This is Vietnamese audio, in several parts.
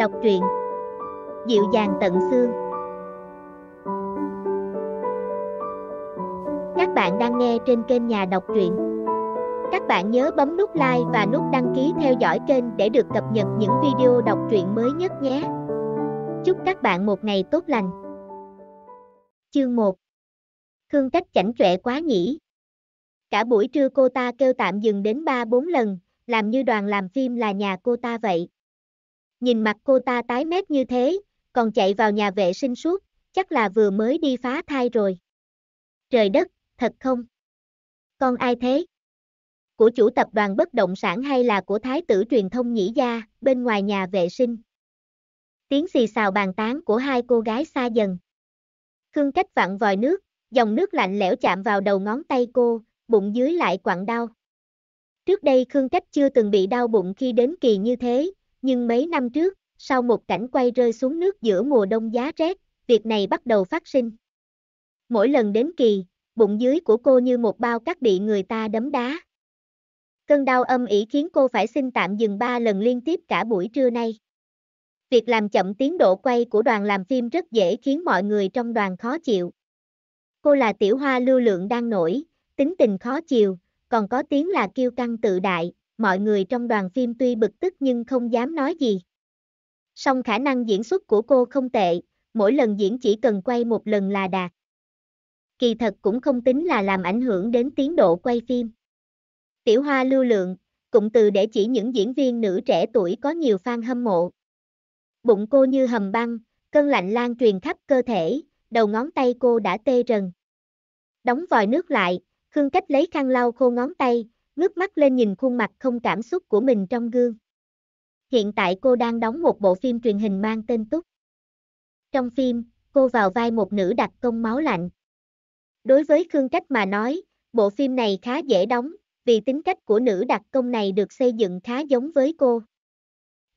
Đọc truyện Dịu dàng tận xương Các bạn đang nghe trên kênh Nhà Đọc truyện Các bạn nhớ bấm nút like và nút đăng ký theo dõi kênh để được cập nhật những video đọc truyện mới nhất nhé Chúc các bạn một ngày tốt lành Chương 1 Khương cách chảnh chọe quá nhỉ Cả buổi trưa cô ta kêu tạm dừng đến 3-4 lần, làm như đoàn làm phim là nhà cô ta vậy nhìn mặt cô ta tái mét như thế, còn chạy vào nhà vệ sinh suốt, chắc là vừa mới đi phá thai rồi. Trời đất, thật không? Con ai thế? Của chủ tập đoàn bất động sản hay là của thái tử truyền thông nhĩ gia, bên ngoài nhà vệ sinh? Tiếng xì xào bàn tán của hai cô gái xa dần. Khương cách vặn vòi nước, dòng nước lạnh lẽo chạm vào đầu ngón tay cô, bụng dưới lại quặn đau. Trước đây Khương Cách chưa từng bị đau bụng khi đến kỳ như thế, nhưng mấy năm trước, sau một cảnh quay rơi xuống nước giữa mùa đông giá rét, việc này bắt đầu phát sinh. Mỗi lần đến kỳ, bụng dưới của cô như một bao cát bị người ta đấm đá. Cơn đau âm ỉ khiến cô phải xin tạm dừng ba lần liên tiếp cả buổi trưa nay. Việc làm chậm tiến độ quay của đoàn làm phim rất dễ khiến mọi người trong đoàn khó chịu. Cô là tiểu hoa lưu lượng đang nổi, tính tình khó chịu, còn có tiếng là kiêu căng tự đại, mọi người trong đoàn phim tuy bực tức nhưng không dám nói gì. Song khả năng diễn xuất của cô không tệ, mỗi lần diễn chỉ cần quay một lần là đạt. Kỳ thật cũng không tính là làm ảnh hưởng đến tiến độ quay phim. Tiểu hoa lưu lượng, cụm từ để chỉ những diễn viên nữ trẻ tuổi có nhiều fan hâm mộ. Bụng cô như hầm băng, cơn lạnh lan truyền khắp cơ thể, đầu ngón tay cô đã tê rần. Đóng vòi nước lại, Khương Cách lấy khăn lau khô ngón tay, ngước mắt lên nhìn khuôn mặt không cảm xúc của mình trong gương. Hiện tại cô đang đóng một bộ phim truyền hình mang tên Túc. Trong phim, cô vào vai một nữ đặc công máu lạnh. Đối với Khương Cách mà nói, bộ phim này khá dễ đóng, vì tính cách của nữ đặc công này được xây dựng khá giống với cô.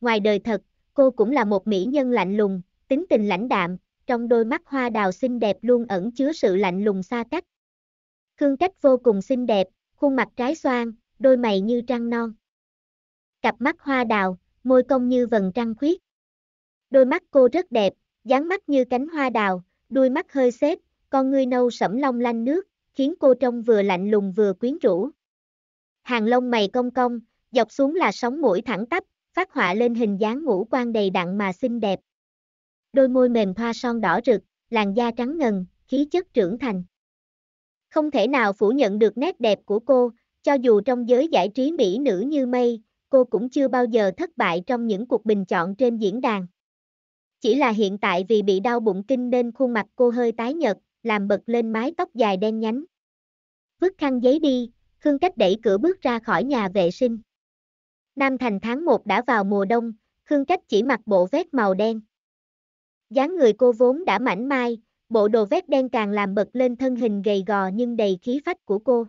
Ngoài đời thật, cô cũng là một mỹ nhân lạnh lùng, tính tình lãnh đạm, trong đôi mắt hoa đào xinh đẹp luôn ẩn chứa sự lạnh lùng xa cách. Khương Cách vô cùng xinh đẹp, khuôn mặt trái xoan, đôi mày như trăng non. Cặp mắt hoa đào, môi cong như vầng trăng khuyết. Đôi mắt cô rất đẹp, dáng mắt như cánh hoa đào, đuôi mắt hơi xếp, con ngươi nâu sẫm long lanh nước, khiến cô trông vừa lạnh lùng vừa quyến rũ. Hàng lông mày cong cong, dọc xuống là sóng mũi thẳng tắp, phát họa lên hình dáng ngũ quan đầy đặn mà xinh đẹp. Đôi môi mềm thoa son đỏ rực, làn da trắng ngần, khí chất trưởng thành. Không thể nào phủ nhận được nét đẹp của cô, cho dù trong giới giải trí mỹ nữ như mây, cô cũng chưa bao giờ thất bại trong những cuộc bình chọn trên diễn đàn. Chỉ là hiện tại vì bị đau bụng kinh nên khuôn mặt cô hơi tái nhợt, làm bật lên mái tóc dài đen nhánh. Vứt khăn giấy đi, Khương Cách đẩy cửa bước ra khỏi nhà vệ sinh. Nam Thành tháng 1 đã vào mùa đông, Khương Cách chỉ mặc bộ vest màu đen. dáng người cô vốn đã mảnh mai, Bộ đồ vest đen càng làm bật lên thân hình gầy gò nhưng đầy khí phách của cô.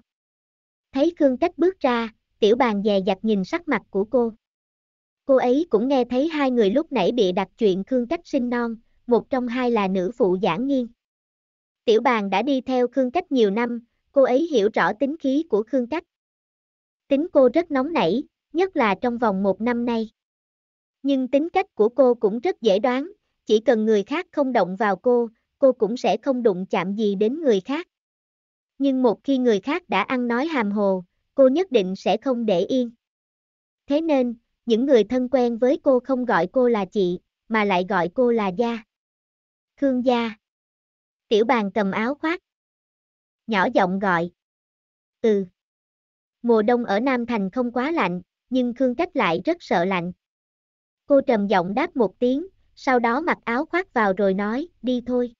Thấy Khương Cách bước ra, tiểu bàn dè dặt nhìn sắc mặt của cô. Cô ấy cũng nghe thấy hai người lúc nãy bị đặt chuyện Khương Cách sinh non, một trong hai là nữ phụ giảng nghiên. Tiểu bàn đã đi theo Khương Cách nhiều năm, cô ấy hiểu rõ tính khí của Khương Cách. Tính cô rất nóng nảy, nhất là trong vòng một năm nay. Nhưng tính cách của cô cũng rất dễ đoán, chỉ cần người khác không động vào cô, cô cũng sẽ không đụng chạm gì đến người khác. Nhưng một khi người khác đã ăn nói hàm hồ, cô nhất định sẽ không để yên. Thế nên, những người thân quen với cô không gọi cô là chị, mà lại gọi cô là gia. Khương gia. Tiểu bàn cầm áo khoác. Nhỏ giọng gọi. Ừ. Mùa đông ở Nam Thành không quá lạnh, nhưng Khương Cách lại rất sợ lạnh. Cô trầm giọng đáp một tiếng, sau đó mặc áo khoác vào rồi nói, đi thôi.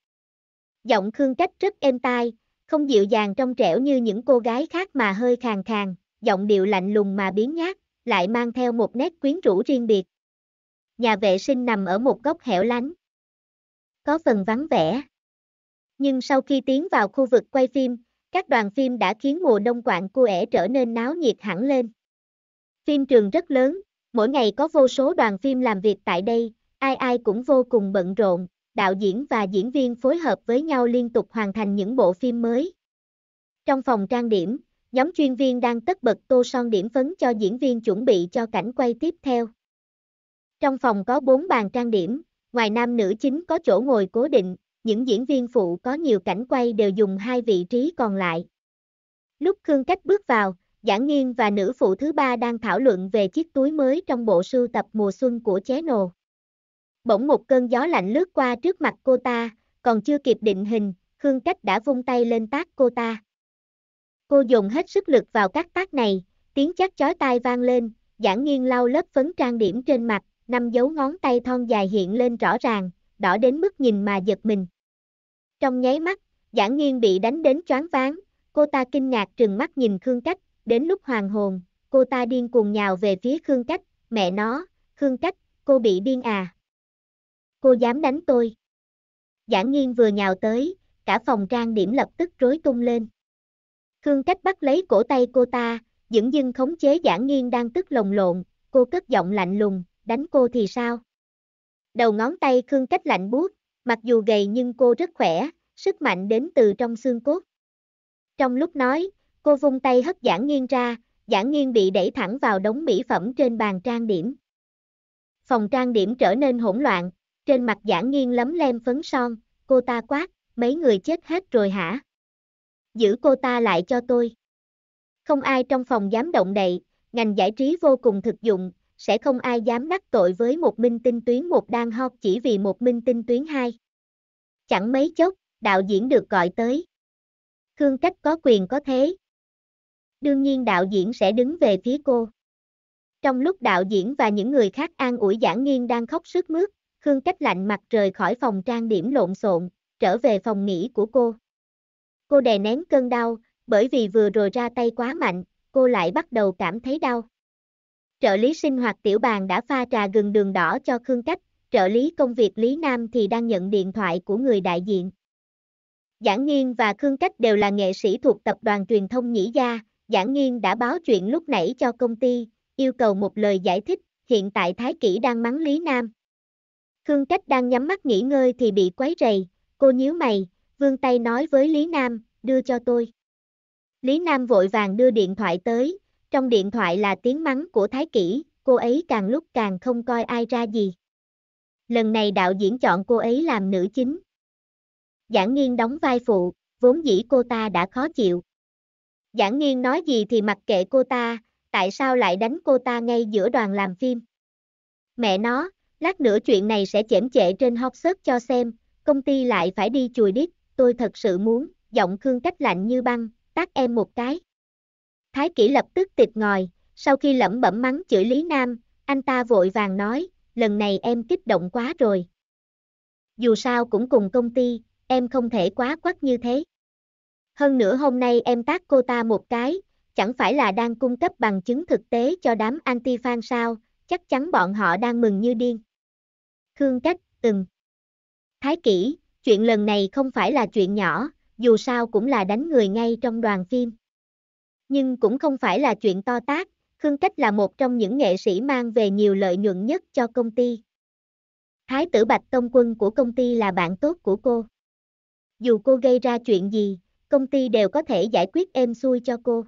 Giọng Khương Cách rất êm tai, không dịu dàng trong trẻo như những cô gái khác mà hơi khàn khàn, giọng điệu lạnh lùng mà biến nhát, lại mang theo một nét quyến rũ riêng biệt. Nhà vệ sinh nằm ở một góc hẻo lánh. Có phần vắng vẻ. Nhưng sau khi tiến vào khu vực quay phim, các đoàn phim đã khiến mùa đông quạng cô ẻ trở nên náo nhiệt hẳn lên. Phim trường rất lớn, mỗi ngày có vô số đoàn phim làm việc tại đây, ai ai cũng vô cùng bận rộn, đạo diễn và diễn viên phối hợp với nhau liên tục hoàn thành những bộ phim mới. Trong phòng trang điểm, nhóm chuyên viên đang tất bật tô son điểm phấn cho diễn viên chuẩn bị cho cảnh quay tiếp theo. Trong phòng có 4 bàn trang điểm, ngoài nam nữ chính có chỗ ngồi cố định, những diễn viên phụ có nhiều cảnh quay đều dùng hai vị trí còn lại. Lúc Khương Cách bước vào, Giảng Nghiên và nữ phụ thứ ba đang thảo luận về chiếc túi mới trong bộ sưu tập mùa xuân của Chế Nồ bỗng một cơn gió lạnh lướt qua trước mặt cô ta, còn chưa kịp định hình, Khương Cách đã vung tay lên tác cô ta. Cô dùng hết sức lực vào các tác này, tiếng chắc chói tai vang lên, giảng nghiêng lau lớp phấn trang điểm trên mặt, năm dấu ngón tay thon dài hiện lên rõ ràng, đỏ đến mức nhìn mà giật mình. Trong nháy mắt, giảng nghiêng bị đánh đến choáng váng, cô ta kinh ngạc trừng mắt nhìn Khương Cách, đến lúc hoàng hồn, cô ta điên cuồng nhào về phía Khương Cách, mẹ nó, Khương Cách, cô bị điên à cô dám đánh tôi. Giả nghiên vừa nhào tới, cả phòng trang điểm lập tức rối tung lên. Khương cách bắt lấy cổ tay cô ta, dững dưng khống chế giả nghiên đang tức lồng lộn, cô cất giọng lạnh lùng, đánh cô thì sao? Đầu ngón tay Khương cách lạnh buốt, mặc dù gầy nhưng cô rất khỏe, sức mạnh đến từ trong xương cốt. Trong lúc nói, cô vung tay hất giả nghiên ra, giả nghiên bị đẩy thẳng vào đống mỹ phẩm trên bàn trang điểm. Phòng trang điểm trở nên hỗn loạn, trên mặt giảng nghiêng lấm lem phấn son, cô ta quát, mấy người chết hết rồi hả? Giữ cô ta lại cho tôi. Không ai trong phòng dám động đậy, ngành giải trí vô cùng thực dụng, sẽ không ai dám đắc tội với một minh tinh tuyến một đang hot chỉ vì một minh tinh tuyến hai. Chẳng mấy chốc, đạo diễn được gọi tới. Khương Cách có quyền có thế. Đương nhiên đạo diễn sẽ đứng về phía cô. Trong lúc đạo diễn và những người khác an ủi giảng nghiên đang khóc sức mướt, Khương Cách lạnh mặt rời khỏi phòng trang điểm lộn xộn, trở về phòng nghỉ của cô. Cô đè nén cơn đau, bởi vì vừa rồi ra tay quá mạnh, cô lại bắt đầu cảm thấy đau. Trợ lý sinh hoạt tiểu bàn đã pha trà gừng đường đỏ cho Khương Cách, trợ lý công việc Lý Nam thì đang nhận điện thoại của người đại diện. Giảng Nghiên và Khương Cách đều là nghệ sĩ thuộc tập đoàn truyền thông Nhĩ Gia, Giảng Nghiên đã báo chuyện lúc nãy cho công ty, yêu cầu một lời giải thích, hiện tại Thái Kỷ đang mắng Lý Nam. Khương Cách đang nhắm mắt nghỉ ngơi thì bị quấy rầy, cô nhíu mày, vương tay nói với Lý Nam, đưa cho tôi. Lý Nam vội vàng đưa điện thoại tới, trong điện thoại là tiếng mắng của Thái Kỷ, cô ấy càng lúc càng không coi ai ra gì. Lần này đạo diễn chọn cô ấy làm nữ chính. Giảng nghiên đóng vai phụ, vốn dĩ cô ta đã khó chịu. Giảng nghiên nói gì thì mặc kệ cô ta, tại sao lại đánh cô ta ngay giữa đoàn làm phim? Mẹ nó, Lát nữa chuyện này sẽ chễm chệ trên hot search cho xem, công ty lại phải đi chùi đít, tôi thật sự muốn, giọng Khương cách lạnh như băng, tác em một cái. Thái kỷ lập tức tịt ngòi, sau khi lẩm bẩm mắng chửi Lý Nam, anh ta vội vàng nói, lần này em kích động quá rồi. Dù sao cũng cùng công ty, em không thể quá quắc như thế. Hơn nữa hôm nay em tác cô ta một cái, chẳng phải là đang cung cấp bằng chứng thực tế cho đám anti-fan sao, chắc chắn bọn họ đang mừng như điên. Khương Cách, từng. Thái Kỷ, chuyện lần này không phải là chuyện nhỏ, dù sao cũng là đánh người ngay trong đoàn phim. Nhưng cũng không phải là chuyện to tác, Khương Cách là một trong những nghệ sĩ mang về nhiều lợi nhuận nhất cho công ty. Thái tử Bạch Tông Quân của công ty là bạn tốt của cô. Dù cô gây ra chuyện gì, công ty đều có thể giải quyết êm xuôi cho cô.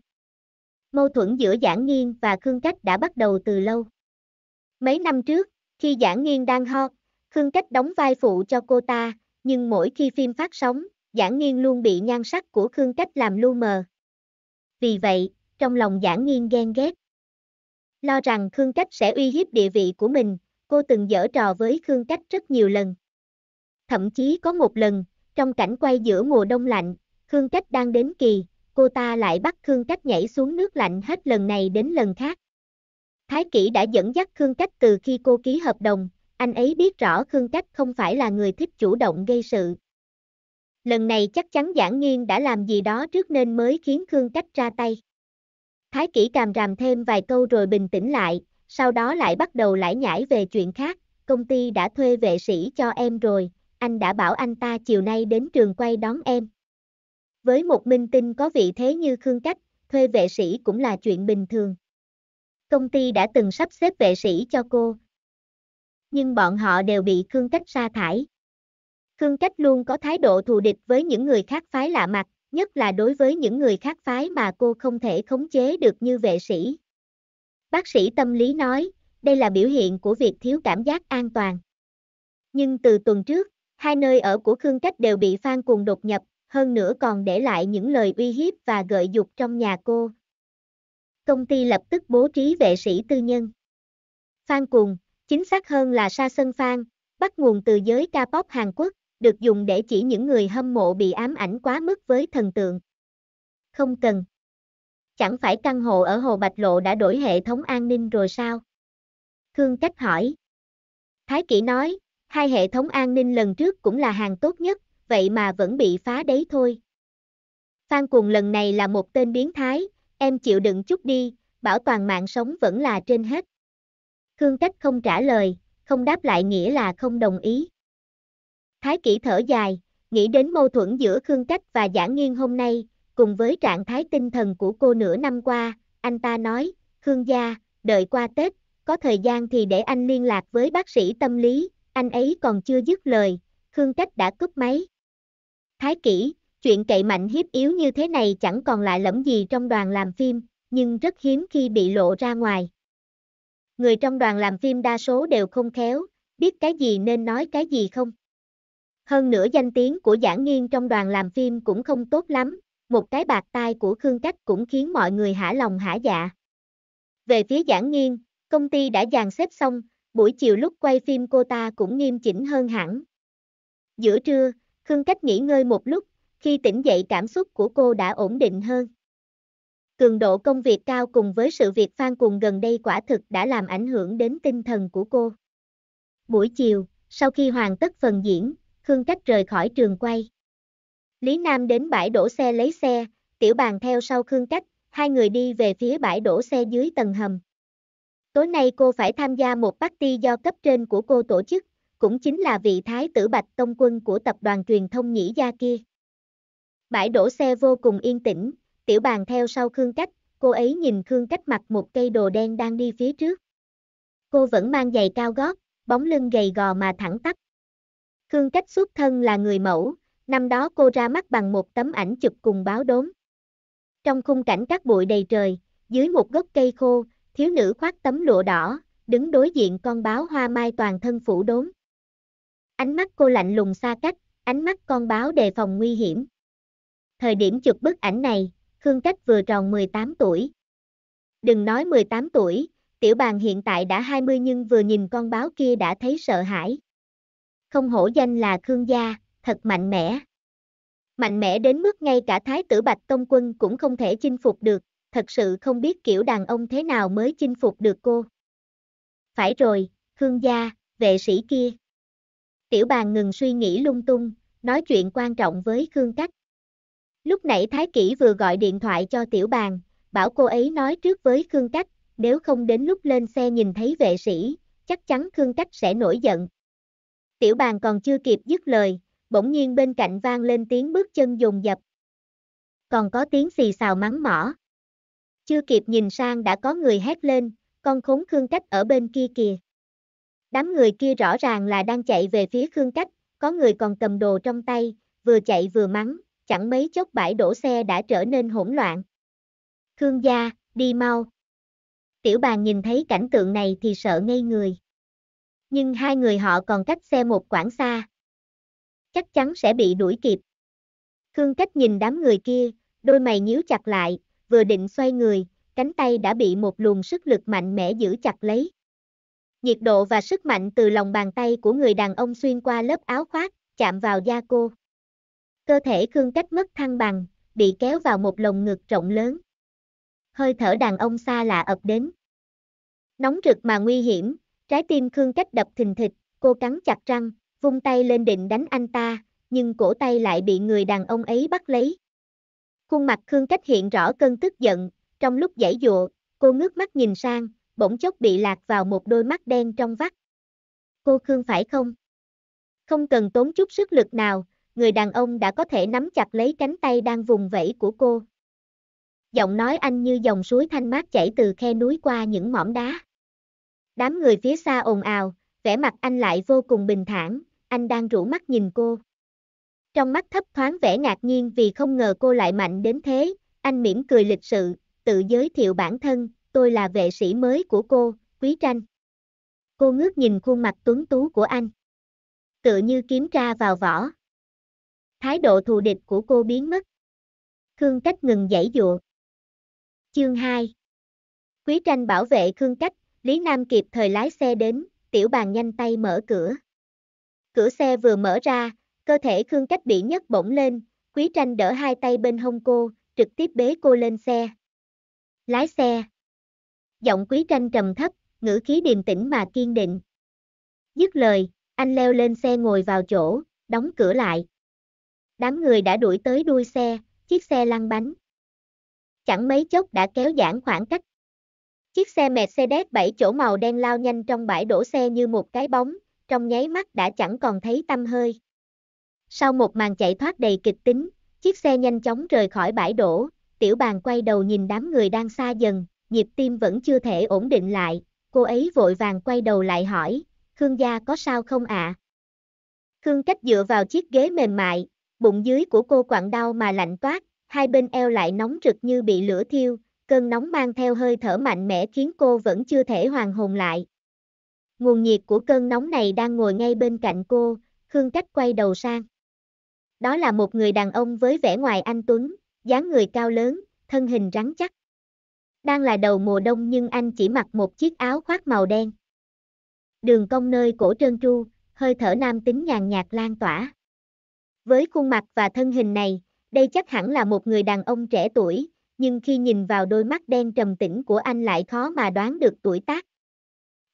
Mâu thuẫn giữa Giảng Nghiên và Khương Cách đã bắt đầu từ lâu. Mấy năm trước, khi Giảng Nghiên đang hot, Khương Cách đóng vai phụ cho cô ta, nhưng mỗi khi phim phát sóng, Giản Nghiên luôn bị nhan sắc của Khương Cách làm lu mờ. Vì vậy, trong lòng Giản Nghiên ghen ghét. Lo rằng Khương Cách sẽ uy hiếp địa vị của mình, cô từng dở trò với Khương Cách rất nhiều lần. Thậm chí có một lần, trong cảnh quay giữa mùa đông lạnh, Khương Cách đang đến kỳ, cô ta lại bắt Khương Cách nhảy xuống nước lạnh hết lần này đến lần khác. Thái Kỷ đã dẫn dắt Khương Cách từ khi cô ký hợp đồng, anh ấy biết rõ Khương Cách không phải là người thích chủ động gây sự. Lần này chắc chắn Giảng Nghiên đã làm gì đó trước nên mới khiến Khương Cách ra tay. Thái Kỷ càm ràm thêm vài câu rồi bình tĩnh lại, sau đó lại bắt đầu lải nhải về chuyện khác, công ty đã thuê vệ sĩ cho em rồi, anh đã bảo anh ta chiều nay đến trường quay đón em. Với một minh tinh có vị thế như Khương Cách, thuê vệ sĩ cũng là chuyện bình thường. Công ty đã từng sắp xếp vệ sĩ cho cô, nhưng bọn họ đều bị Khương Cách sa thải. Khương Cách luôn có thái độ thù địch với những người khác phái lạ mặt, nhất là đối với những người khác phái mà cô không thể khống chế được như vệ sĩ. Bác sĩ tâm lý nói, đây là biểu hiện của việc thiếu cảm giác an toàn. Nhưng từ tuần trước, hai nơi ở của Khương Cách đều bị Phan cùng đột nhập, hơn nữa còn để lại những lời uy hiếp và gợi dục trong nhà cô. Công ty lập tức bố trí vệ sĩ tư nhân. Phan Cùng, chính xác hơn là sa sân phan bắt nguồn từ giới K-pop Hàn Quốc, được dùng để chỉ những người hâm mộ bị ám ảnh quá mức với thần tượng. Không cần. Chẳng phải căn hộ ở Hồ Bạch Lộ đã đổi hệ thống an ninh rồi sao? Khương Cách hỏi. Thái Kỷ nói, hai hệ thống an ninh lần trước cũng là hàng tốt nhất, vậy mà vẫn bị phá đấy thôi. Phan Cuồng lần này là một tên biến thái, em chịu đựng chút đi, bảo toàn mạng sống vẫn là trên hết. Khương cách không trả lời, không đáp lại nghĩa là không đồng ý. Thái kỷ thở dài, nghĩ đến mâu thuẫn giữa Khương Cách và Giả Nghiên hôm nay, cùng với trạng thái tinh thần của cô nửa năm qua, anh ta nói, Khương gia, đợi qua Tết, có thời gian thì để anh liên lạc với bác sĩ tâm lý, anh ấy còn chưa dứt lời, Khương Cách đã cúp máy. Thái kỷ, chuyện cậy mạnh hiếp yếu như thế này chẳng còn lại lẫm gì trong đoàn làm phim, nhưng rất hiếm khi bị lộ ra ngoài. Người trong đoàn làm phim đa số đều không khéo, biết cái gì nên nói cái gì không. Hơn nữa danh tiếng của giảng nghiên trong đoàn làm phim cũng không tốt lắm, một cái bạc tai của Khương Cách cũng khiến mọi người hả lòng hả dạ. Về phía giảng nghiên, công ty đã dàn xếp xong, buổi chiều lúc quay phim cô ta cũng nghiêm chỉnh hơn hẳn. Giữa trưa, Khương Cách nghỉ ngơi một lúc, khi tỉnh dậy cảm xúc của cô đã ổn định hơn. Cường độ công việc cao cùng với sự việc phan cùng gần đây quả thực đã làm ảnh hưởng đến tinh thần của cô. Buổi chiều, sau khi hoàn tất phần diễn, Khương Cách rời khỏi trường quay. Lý Nam đến bãi đổ xe lấy xe, tiểu bàn theo sau Khương Cách, hai người đi về phía bãi đổ xe dưới tầng hầm. Tối nay cô phải tham gia một party do cấp trên của cô tổ chức, cũng chính là vị thái tử Bạch Tông Quân của tập đoàn truyền thông Nhĩ Gia kia. Bãi đổ xe vô cùng yên tĩnh, tiểu bàn theo sau Khương Cách, cô ấy nhìn Khương Cách mặc một cây đồ đen đang đi phía trước. Cô vẫn mang giày cao gót, bóng lưng gầy gò mà thẳng tắp. Khương Cách xuất thân là người mẫu, năm đó cô ra mắt bằng một tấm ảnh chụp cùng báo đốm. Trong khung cảnh các bụi đầy trời, dưới một gốc cây khô, thiếu nữ khoác tấm lụa đỏ, đứng đối diện con báo hoa mai toàn thân phủ đốm. Ánh mắt cô lạnh lùng xa cách, ánh mắt con báo đề phòng nguy hiểm. Thời điểm chụp bức ảnh này, Khương Cách vừa tròn 18 tuổi. Đừng nói 18 tuổi, tiểu bàn hiện tại đã 20 nhưng vừa nhìn con báo kia đã thấy sợ hãi. Không hổ danh là Khương gia, thật mạnh mẽ. Mạnh mẽ đến mức ngay cả thái tử Bạch Tông Quân cũng không thể chinh phục được, thật sự không biết kiểu đàn ông thế nào mới chinh phục được cô. Phải rồi, Khương gia, vệ sĩ kia. Tiểu bàn ngừng suy nghĩ lung tung, nói chuyện quan trọng với Khương Cách. Lúc nãy Thái Kỷ vừa gọi điện thoại cho tiểu bàn, bảo cô ấy nói trước với Khương Cách, nếu không đến lúc lên xe nhìn thấy vệ sĩ, chắc chắn Khương Cách sẽ nổi giận. Tiểu bàn còn chưa kịp dứt lời, bỗng nhiên bên cạnh vang lên tiếng bước chân dùng dập. Còn có tiếng xì xào mắng mỏ. Chưa kịp nhìn sang đã có người hét lên, con khốn Khương Cách ở bên kia kìa. Đám người kia rõ ràng là đang chạy về phía Khương Cách, có người còn cầm đồ trong tay, vừa chạy vừa mắng, chẳng mấy chốc bãi đổ xe đã trở nên hỗn loạn. Khương gia, đi mau. Tiểu bàn nhìn thấy cảnh tượng này thì sợ ngây người. Nhưng hai người họ còn cách xe một quãng xa. Chắc chắn sẽ bị đuổi kịp. Khương cách nhìn đám người kia, đôi mày nhíu chặt lại, vừa định xoay người, cánh tay đã bị một luồng sức lực mạnh mẽ giữ chặt lấy. Nhiệt độ và sức mạnh từ lòng bàn tay của người đàn ông xuyên qua lớp áo khoác, chạm vào da cô. Cơ thể Khương Cách mất thăng bằng, bị kéo vào một lồng ngực rộng lớn. Hơi thở đàn ông xa lạ ập đến. Nóng rực mà nguy hiểm, trái tim Khương Cách đập thình thịch, cô cắn chặt răng, vung tay lên định đánh anh ta, nhưng cổ tay lại bị người đàn ông ấy bắt lấy. Khuôn mặt Khương Cách hiện rõ cơn tức giận, trong lúc giải dụa, cô ngước mắt nhìn sang, bỗng chốc bị lạc vào một đôi mắt đen trong vắt. Cô Khương phải không? Không cần tốn chút sức lực nào, người đàn ông đã có thể nắm chặt lấy cánh tay đang vùng vẫy của cô. Giọng nói anh như dòng suối thanh mát chảy từ khe núi qua những mỏm đá. Đám người phía xa ồn ào, vẻ mặt anh lại vô cùng bình thản, anh đang rủ mắt nhìn cô. Trong mắt thấp thoáng vẻ ngạc nhiên vì không ngờ cô lại mạnh đến thế, anh mỉm cười lịch sự, tự giới thiệu bản thân, tôi là vệ sĩ mới của cô, Quý Tranh. Cô ngước nhìn khuôn mặt tuấn tú của anh. Tựa như kiếm tra vào vỏ, Thái độ thù địch của cô biến mất. Khương Cách ngừng dãy dụa. Chương 2 Quý tranh bảo vệ Khương Cách, Lý Nam kịp thời lái xe đến, tiểu bàn nhanh tay mở cửa. Cửa xe vừa mở ra, cơ thể Khương Cách bị nhấc bổng lên, Quý tranh đỡ hai tay bên hông cô, trực tiếp bế cô lên xe. Lái xe. Giọng Quý tranh trầm thấp, ngữ khí điềm tĩnh mà kiên định. Dứt lời, anh leo lên xe ngồi vào chỗ, đóng cửa lại. Đám người đã đuổi tới đuôi xe, chiếc xe lăn bánh. Chẳng mấy chốc đã kéo giãn khoảng cách. Chiếc xe Mercedes 7 chỗ màu đen lao nhanh trong bãi đổ xe như một cái bóng, trong nháy mắt đã chẳng còn thấy tâm hơi. Sau một màn chạy thoát đầy kịch tính, chiếc xe nhanh chóng rời khỏi bãi đổ, tiểu bàn quay đầu nhìn đám người đang xa dần, nhịp tim vẫn chưa thể ổn định lại, cô ấy vội vàng quay đầu lại hỏi, Khương gia có sao không ạ? À? Khương cách dựa vào chiếc ghế mềm mại, Bụng dưới của cô quặn đau mà lạnh toát, hai bên eo lại nóng rực như bị lửa thiêu, cơn nóng mang theo hơi thở mạnh mẽ khiến cô vẫn chưa thể hoàn hồn lại. Nguồn nhiệt của cơn nóng này đang ngồi ngay bên cạnh cô, Khương Cách quay đầu sang. Đó là một người đàn ông với vẻ ngoài anh Tuấn, dáng người cao lớn, thân hình rắn chắc. Đang là đầu mùa đông nhưng anh chỉ mặc một chiếc áo khoác màu đen. Đường cong nơi cổ trơn tru, hơi thở nam tính nhàn nhạt lan tỏa. Với khuôn mặt và thân hình này, đây chắc hẳn là một người đàn ông trẻ tuổi, nhưng khi nhìn vào đôi mắt đen trầm tĩnh của anh lại khó mà đoán được tuổi tác.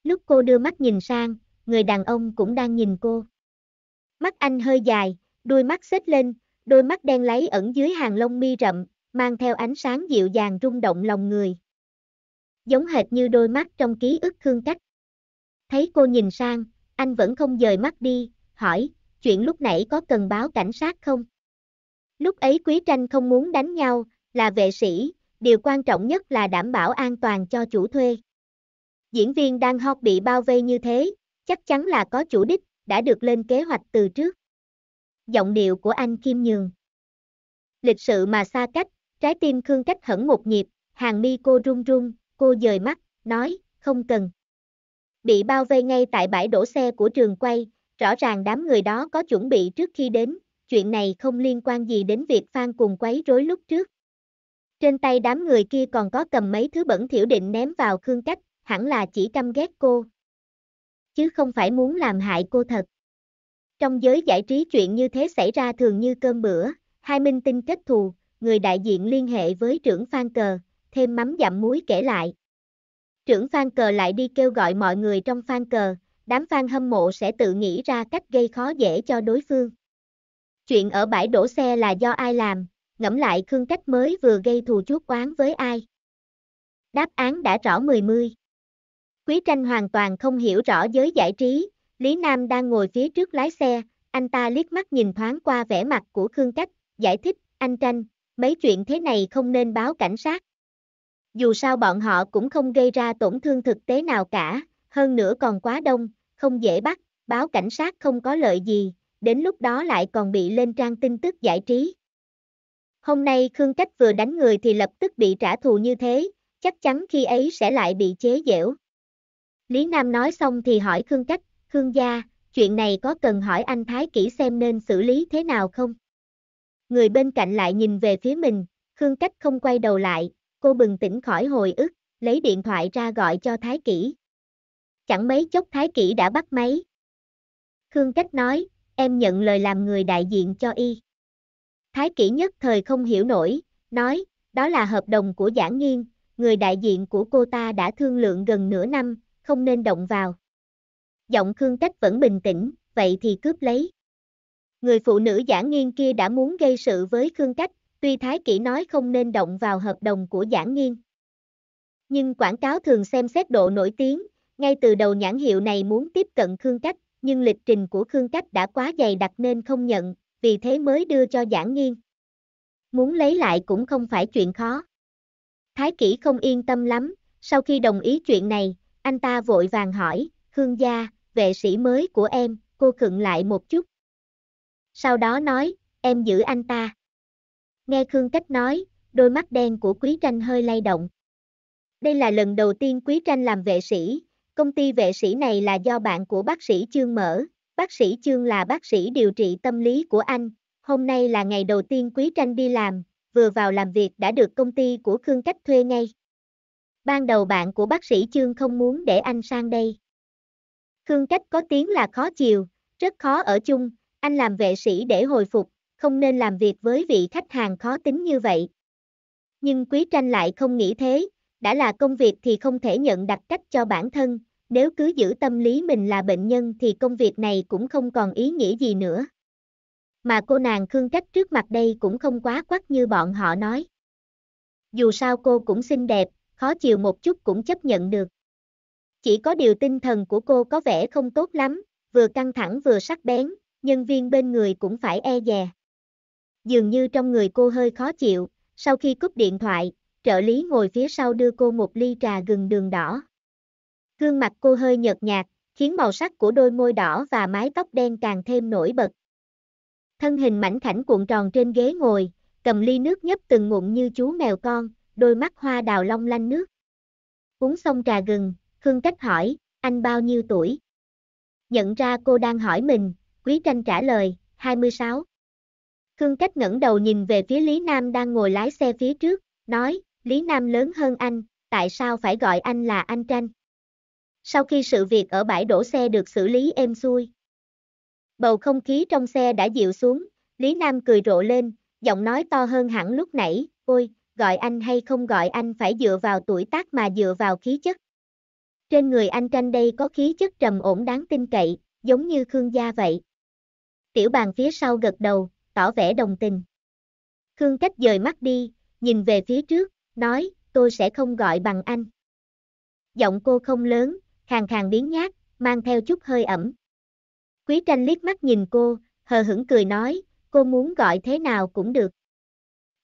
Lúc cô đưa mắt nhìn sang, người đàn ông cũng đang nhìn cô. Mắt anh hơi dài, đôi mắt xếp lên, đôi mắt đen lấy ẩn dưới hàng lông mi rậm, mang theo ánh sáng dịu dàng rung động lòng người. Giống hệt như đôi mắt trong ký ức Khương Cách. Thấy cô nhìn sang, anh vẫn không rời mắt đi, hỏi, chuyện lúc nãy có cần báo cảnh sát không? Lúc ấy Quý Tranh không muốn đánh nhau, là vệ sĩ, điều quan trọng nhất là đảm bảo an toàn cho chủ thuê. Diễn viên đang hot bị bao vây như thế, chắc chắn là có chủ đích, đã được lên kế hoạch từ trước. Giọng điệu của anh Kim Nhường Lịch sự mà xa cách, trái tim Khương Cách hẳn một nhịp, hàng mi cô run run, cô dời mắt, nói, không cần. Bị bao vây ngay tại bãi đổ xe của trường quay, Rõ ràng đám người đó có chuẩn bị trước khi đến, chuyện này không liên quan gì đến việc Phan cùng quấy rối lúc trước. Trên tay đám người kia còn có cầm mấy thứ bẩn thiểu định ném vào Khương Cách, hẳn là chỉ căm ghét cô. Chứ không phải muốn làm hại cô thật. Trong giới giải trí chuyện như thế xảy ra thường như cơm bữa, hai minh tinh kết thù, người đại diện liên hệ với trưởng Phan Cờ, thêm mắm dặm muối kể lại. Trưởng Phan Cờ lại đi kêu gọi mọi người trong Phan Cờ, đám fan hâm mộ sẽ tự nghĩ ra cách gây khó dễ cho đối phương. Chuyện ở bãi đổ xe là do ai làm, ngẫm lại Khương Cách mới vừa gây thù chuốc oán với ai. Đáp án đã rõ mười mươi. Quý tranh hoàn toàn không hiểu rõ giới giải trí, Lý Nam đang ngồi phía trước lái xe, anh ta liếc mắt nhìn thoáng qua vẻ mặt của Khương Cách, giải thích, anh tranh, mấy chuyện thế này không nên báo cảnh sát. Dù sao bọn họ cũng không gây ra tổn thương thực tế nào cả, hơn nữa còn quá đông, không dễ bắt, báo cảnh sát không có lợi gì, đến lúc đó lại còn bị lên trang tin tức giải trí. Hôm nay Khương Cách vừa đánh người thì lập tức bị trả thù như thế, chắc chắn khi ấy sẽ lại bị chế giễu. Lý Nam nói xong thì hỏi Khương Cách, Khương gia, chuyện này có cần hỏi anh Thái kỷ xem nên xử lý thế nào không? Người bên cạnh lại nhìn về phía mình, Khương Cách không quay đầu lại, cô bừng tỉnh khỏi hồi ức, lấy điện thoại ra gọi cho Thái kỷ. Chẳng mấy chốc Thái Kỷ đã bắt máy. Khương Cách nói, em nhận lời làm người đại diện cho y. Thái Kỷ nhất thời không hiểu nổi, nói, đó là hợp đồng của giảng nghiên, người đại diện của cô ta đã thương lượng gần nửa năm, không nên động vào. Giọng Khương Cách vẫn bình tĩnh, vậy thì cướp lấy. Người phụ nữ giả nghiên kia đã muốn gây sự với Khương Cách, tuy Thái Kỷ nói không nên động vào hợp đồng của giả nghiên. Nhưng quảng cáo thường xem xét độ nổi tiếng, ngay từ đầu nhãn hiệu này muốn tiếp cận Khương Cách, nhưng lịch trình của Khương Cách đã quá dày đặc nên không nhận, vì thế mới đưa cho giảng nghiên. Muốn lấy lại cũng không phải chuyện khó. Thái kỷ không yên tâm lắm, sau khi đồng ý chuyện này, anh ta vội vàng hỏi, Khương gia, vệ sĩ mới của em, cô khựng lại một chút. Sau đó nói, em giữ anh ta. Nghe Khương Cách nói, đôi mắt đen của Quý Tranh hơi lay động. Đây là lần đầu tiên Quý Tranh làm vệ sĩ, Công ty vệ sĩ này là do bạn của bác sĩ trương mở, bác sĩ trương là bác sĩ điều trị tâm lý của anh, hôm nay là ngày đầu tiên Quý Tranh đi làm, vừa vào làm việc đã được công ty của Khương Cách thuê ngay. Ban đầu bạn của bác sĩ trương không muốn để anh sang đây. Khương Cách có tiếng là khó chiều, rất khó ở chung, anh làm vệ sĩ để hồi phục, không nên làm việc với vị khách hàng khó tính như vậy. Nhưng Quý Tranh lại không nghĩ thế, đã là công việc thì không thể nhận đặt cách cho bản thân, nếu cứ giữ tâm lý mình là bệnh nhân thì công việc này cũng không còn ý nghĩa gì nữa. Mà cô nàng Khương Cách trước mặt đây cũng không quá quắc như bọn họ nói. Dù sao cô cũng xinh đẹp, khó chịu một chút cũng chấp nhận được. Chỉ có điều tinh thần của cô có vẻ không tốt lắm, vừa căng thẳng vừa sắc bén, nhân viên bên người cũng phải e dè. Dường như trong người cô hơi khó chịu, sau khi cúp điện thoại, trợ lý ngồi phía sau đưa cô một ly trà gừng đường đỏ. Gương mặt cô hơi nhợt nhạt, khiến màu sắc của đôi môi đỏ và mái tóc đen càng thêm nổi bật. Thân hình mảnh khảnh cuộn tròn trên ghế ngồi, cầm ly nước nhấp từng ngụm như chú mèo con, đôi mắt hoa đào long lanh nước. Uống xong trà gừng, Khương Cách hỏi, anh bao nhiêu tuổi? Nhận ra cô đang hỏi mình, Quý Tranh trả lời, 26. Khương Cách ngẩng đầu nhìn về phía Lý Nam đang ngồi lái xe phía trước, nói, Lý Nam lớn hơn anh, tại sao phải gọi anh là anh Tranh? Sau khi sự việc ở bãi đổ xe được xử lý êm xuôi, bầu không khí trong xe đã dịu xuống, Lý Nam cười rộ lên, giọng nói to hơn hẳn lúc nãy, ôi, gọi anh hay không gọi anh phải dựa vào tuổi tác mà dựa vào khí chất. Trên người anh Tranh đây có khí chất trầm ổn đáng tin cậy, giống như Khương gia vậy. Tiểu bàn phía sau gật đầu, tỏ vẻ đồng tình. Khương cách rời mắt đi, nhìn về phía trước, nói, tôi sẽ không gọi bằng anh. Giọng cô không lớn, khàn khàn biến nhát, mang theo chút hơi ẩm. Quý tranh liếc mắt nhìn cô, hờ hững cười nói, cô muốn gọi thế nào cũng được.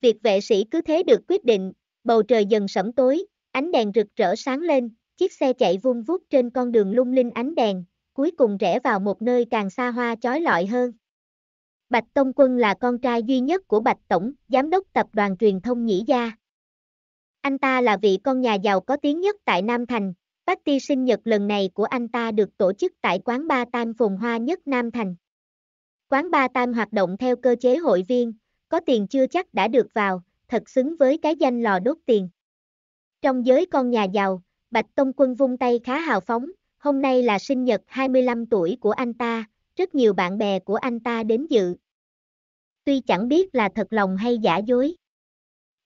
Việc vệ sĩ cứ thế được quyết định, bầu trời dần sẫm tối, ánh đèn rực rỡ sáng lên, chiếc xe chạy vung vút trên con đường lung linh ánh đèn, cuối cùng rẽ vào một nơi càng xa hoa chói lọi hơn. Bạch Tông Quân là con trai duy nhất của Bạch Tổng, Giám đốc Tập đoàn Truyền thông Nhĩ Gia. Anh ta là vị con nhà giàu có tiếng nhất tại Nam Thành, party sinh nhật lần này của anh ta được tổ chức tại quán Ba Tam phồn hoa nhất Nam Thành. Quán Ba Tam hoạt động theo cơ chế hội viên, có tiền chưa chắc đã được vào, thật xứng với cái danh lò đốt tiền. Trong giới con nhà giàu, Bạch Tông Quân vung tay khá hào phóng, hôm nay là sinh nhật 25 tuổi của anh ta, rất nhiều bạn bè của anh ta đến dự. Tuy chẳng biết là thật lòng hay giả dối.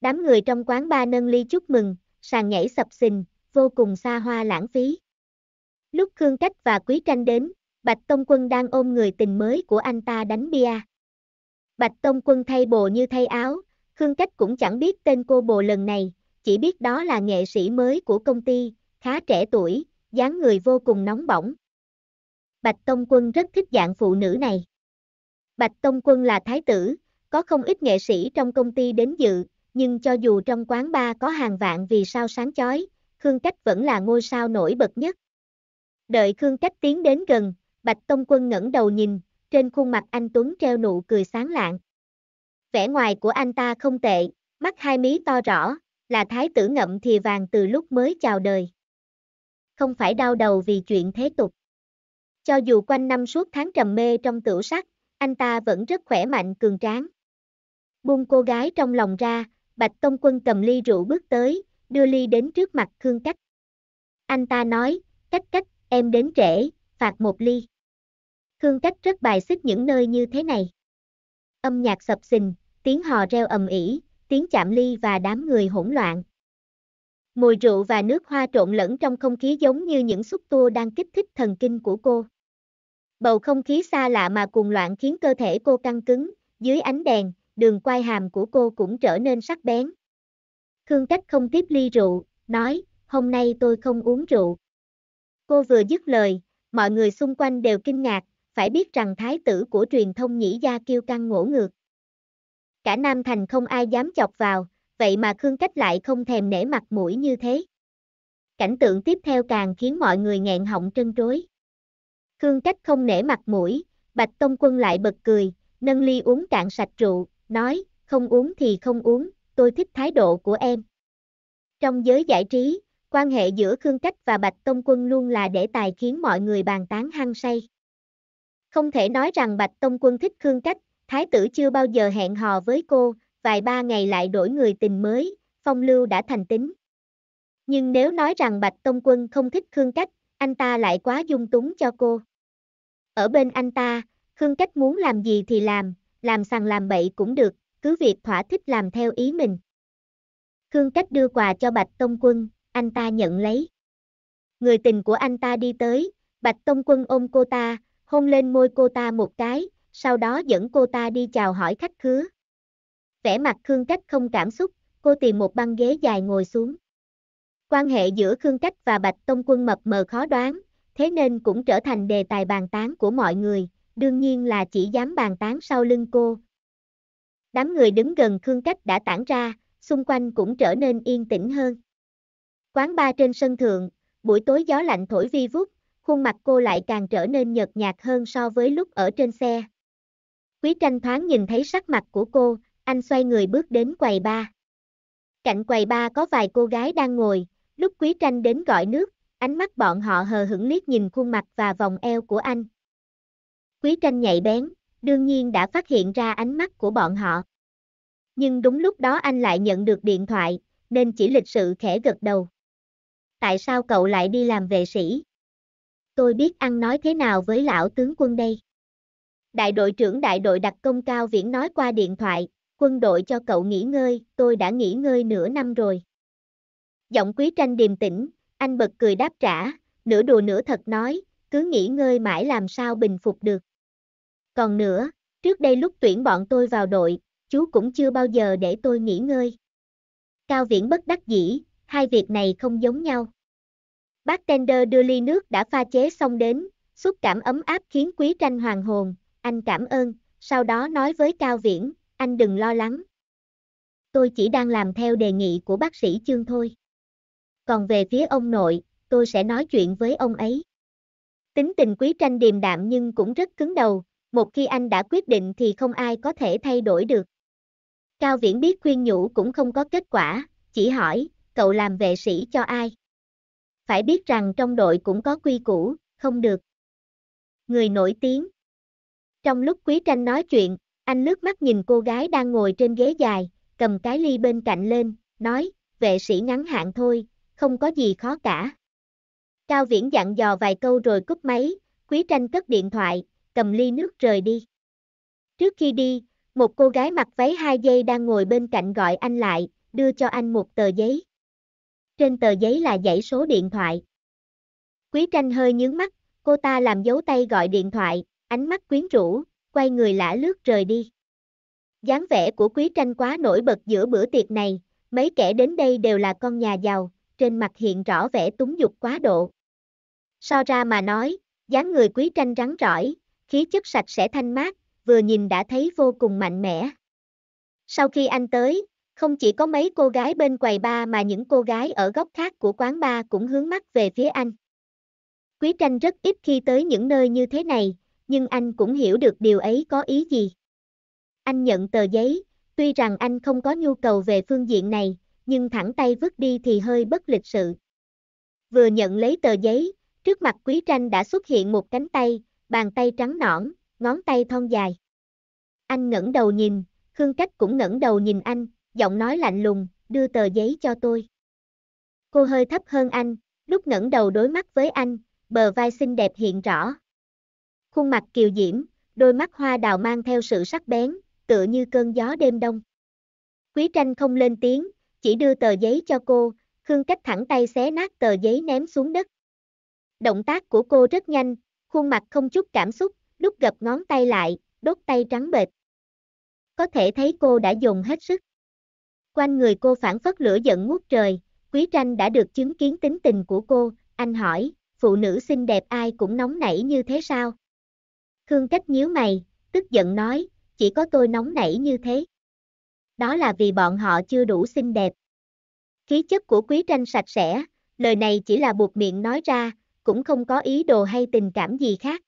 Đám người trong quán ba nâng ly chúc mừng, sàn nhảy sập xình, vô cùng xa hoa lãng phí. Lúc Khương Cách và Quý Tranh đến, Bạch Tông Quân đang ôm người tình mới của anh ta đánh bia. Bạch Tông Quân thay bồ như thay áo, Khương Cách cũng chẳng biết tên cô bồ lần này, chỉ biết đó là nghệ sĩ mới của công ty, khá trẻ tuổi, dáng người vô cùng nóng bỏng. Bạch Tông Quân rất thích dạng phụ nữ này. Bạch Tông Quân là thái tử, có không ít nghệ sĩ trong công ty đến dự, nhưng cho dù trong quán bar có hàng vạn vì sao sáng chói, Khương Cách vẫn là ngôi sao nổi bật nhất. Đợi Khương Cách tiến đến gần, Bạch Tông Quân ngẩng đầu nhìn, trên khuôn mặt anh Tuấn treo nụ cười sáng lạng. Vẻ ngoài của anh ta không tệ, mắt hai mí to rõ, là thái tử ngậm thì vàng từ lúc mới chào đời. Không phải đau đầu vì chuyện thế tục. Cho dù quanh năm suốt tháng trầm mê trong tửu sắc, anh ta vẫn rất khỏe mạnh cường tráng. Buông cô gái trong lòng ra, Bạch Tông Quân cầm ly rượu bước tới, đưa ly đến trước mặt Khương Cách. Anh ta nói, cách cách, em đến trễ, phạt một ly. Khương Cách rất bài xích những nơi như thế này. Âm nhạc sập sình, tiếng hò reo ầm ĩ, tiếng chạm ly và đám người hỗn loạn. Mùi rượu và nước hoa trộn lẫn trong không khí giống như những xúc tua đang kích thích thần kinh của cô. Bầu không khí xa lạ mà cuồng loạn khiến cơ thể cô căng cứng, dưới ánh đèn, đường quai hàm của cô cũng trở nên sắc bén. Khương Cách không tiếp ly rượu, nói, hôm nay tôi không uống rượu. Cô vừa dứt lời, mọi người xung quanh đều kinh ngạc, phải biết rằng thái tử của truyền thông nhĩ gia kêu căng ngỗ ngược. Cả Nam Thành không ai dám chọc vào, vậy mà Khương Cách lại không thèm nể mặt mũi như thế. Cảnh tượng tiếp theo càng khiến mọi người nghẹn họng trân trối. Khương Cách không nể mặt mũi, Bạch Tông Quân lại bật cười, nâng ly uống cạn sạch rượu, nói, không uống thì không uống, tôi thích thái độ của em. Trong giới giải trí, quan hệ giữa Khương Cách và Bạch Tông Quân luôn là để tài khiến mọi người bàn tán hăng say. Không thể nói rằng Bạch Tông Quân thích Khương Cách, thái tử chưa bao giờ hẹn hò với cô, vài ba ngày lại đổi người tình mới, phong lưu đã thành tính. Nhưng nếu nói rằng Bạch Tông Quân không thích Khương Cách, anh ta lại quá dung túng cho cô. Ở bên anh ta, Khương Cách muốn làm gì thì làm, làm sằng làm bậy cũng được, cứ việc thỏa thích làm theo ý mình. Khương Cách đưa quà cho Bạch Tông Quân, anh ta nhận lấy. Người tình của anh ta đi tới, Bạch Tông Quân ôm cô ta, hôn lên môi cô ta một cái, sau đó dẫn cô ta đi chào hỏi khách khứa. Vẻ mặt Khương Cách không cảm xúc, cô tìm một băng ghế dài ngồi xuống. Quan hệ giữa Khương Cách và Bạch Tông Quân mập mờ khó đoán, thế nên cũng trở thành đề tài bàn tán của mọi người, đương nhiên là chỉ dám bàn tán sau lưng cô. Đám người đứng gần Khương Cách đã tản ra, xung quanh cũng trở nên yên tĩnh hơn. Quán ba trên sân thượng, buổi tối gió lạnh thổi vi vút, khuôn mặt cô lại càng trở nên nhợt nhạt hơn so với lúc ở trên xe. Quý tranh thoáng nhìn thấy sắc mặt của cô, anh xoay người bước đến quầy ba. Cạnh quầy ba có vài cô gái đang ngồi, lúc quý tranh đến gọi nước, ánh mắt bọn họ hờ hững liếc nhìn khuôn mặt và vòng eo của anh. Quý tranh nhạy bén, đương nhiên đã phát hiện ra ánh mắt của bọn họ. Nhưng đúng lúc đó anh lại nhận được điện thoại, nên chỉ lịch sự khẽ gật đầu. Tại sao cậu lại đi làm vệ sĩ? Tôi biết ăn nói thế nào với lão tướng quân đây. Đại đội trưởng đại đội đặc công cao viễn nói qua điện thoại, quân đội cho cậu nghỉ ngơi, tôi đã nghỉ ngơi nửa năm rồi. Giọng quý tranh điềm tĩnh, anh bật cười đáp trả, nửa đùa nửa thật nói, cứ nghỉ ngơi mãi làm sao bình phục được. Còn nữa, trước đây lúc tuyển bọn tôi vào đội, chú cũng chưa bao giờ để tôi nghỉ ngơi. Cao Viễn bất đắc dĩ, hai việc này không giống nhau. Bác Tender đưa ly nước đã pha chế xong đến, xúc cảm ấm áp khiến quý tranh hoàng hồn, anh cảm ơn, sau đó nói với Cao Viễn, anh đừng lo lắng. Tôi chỉ đang làm theo đề nghị của bác sĩ trương thôi. Còn về phía ông nội, tôi sẽ nói chuyện với ông ấy. Tính tình quý tranh điềm đạm nhưng cũng rất cứng đầu, một khi anh đã quyết định thì không ai có thể thay đổi được. Cao Viễn biết khuyên nhủ cũng không có kết quả, chỉ hỏi, cậu làm vệ sĩ cho ai? Phải biết rằng trong đội cũng có quy củ, không được. Người nổi tiếng. Trong lúc Quý Tranh nói chuyện, anh lướt mắt nhìn cô gái đang ngồi trên ghế dài, cầm cái ly bên cạnh lên, nói, vệ sĩ ngắn hạn thôi, không có gì khó cả. Cao Viễn dặn dò vài câu rồi cúp máy, Quý Tranh cất điện thoại, cầm ly nước rời đi. Trước khi đi, một cô gái mặc váy hai dây đang ngồi bên cạnh gọi anh lại, đưa cho anh một tờ giấy. Trên tờ giấy là dãy số điện thoại. Quý tranh hơi nhướng mắt, cô ta làm dấu tay gọi điện thoại, ánh mắt quyến rũ, quay người lả lướt rời đi. dáng vẻ của quý tranh quá nổi bật giữa bữa tiệc này, mấy kẻ đến đây đều là con nhà giàu, trên mặt hiện rõ vẻ túng dục quá độ. So ra mà nói, dáng người quý tranh rắn rỏi, khí chất sạch sẽ thanh mát, vừa nhìn đã thấy vô cùng mạnh mẽ. Sau khi anh tới, không chỉ có mấy cô gái bên quầy bar mà những cô gái ở góc khác của quán bar cũng hướng mắt về phía anh. Quý tranh rất ít khi tới những nơi như thế này, nhưng anh cũng hiểu được điều ấy có ý gì. Anh nhận tờ giấy, tuy rằng anh không có nhu cầu về phương diện này, nhưng thẳng tay vứt đi thì hơi bất lịch sự. Vừa nhận lấy tờ giấy, trước mặt quý tranh đã xuất hiện một cánh tay, bàn tay trắng nõn, ngón tay thon dài. Anh ngẩng đầu nhìn, Khương Cách cũng ngẩng đầu nhìn anh, giọng nói lạnh lùng, đưa tờ giấy cho tôi. Cô hơi thấp hơn anh, lúc ngẩng đầu đối mắt với anh, bờ vai xinh đẹp hiện rõ. Khuôn mặt kiều diễm, đôi mắt hoa đào mang theo sự sắc bén, tựa như cơn gió đêm đông. Quý tranh không lên tiếng, chỉ đưa tờ giấy cho cô, Khương Cách thẳng tay xé nát tờ giấy ném xuống đất. Động tác của cô rất nhanh, khuôn mặt không chút cảm xúc, đút gập ngón tay lại, đốt tay trắng bệt. Có thể thấy cô đã dùng hết sức. Quanh người cô phản phất lửa giận ngút trời, Quý Tranh đã được chứng kiến tính tình của cô, anh hỏi, phụ nữ xinh đẹp ai cũng nóng nảy như thế sao? Khương Cách nhíu mày, tức giận nói, chỉ có tôi nóng nảy như thế. Đó là vì bọn họ chưa đủ xinh đẹp. Khí chất của Quý Tranh sạch sẽ, lời này chỉ là buộc miệng nói ra, cũng không có ý đồ hay tình cảm gì khác.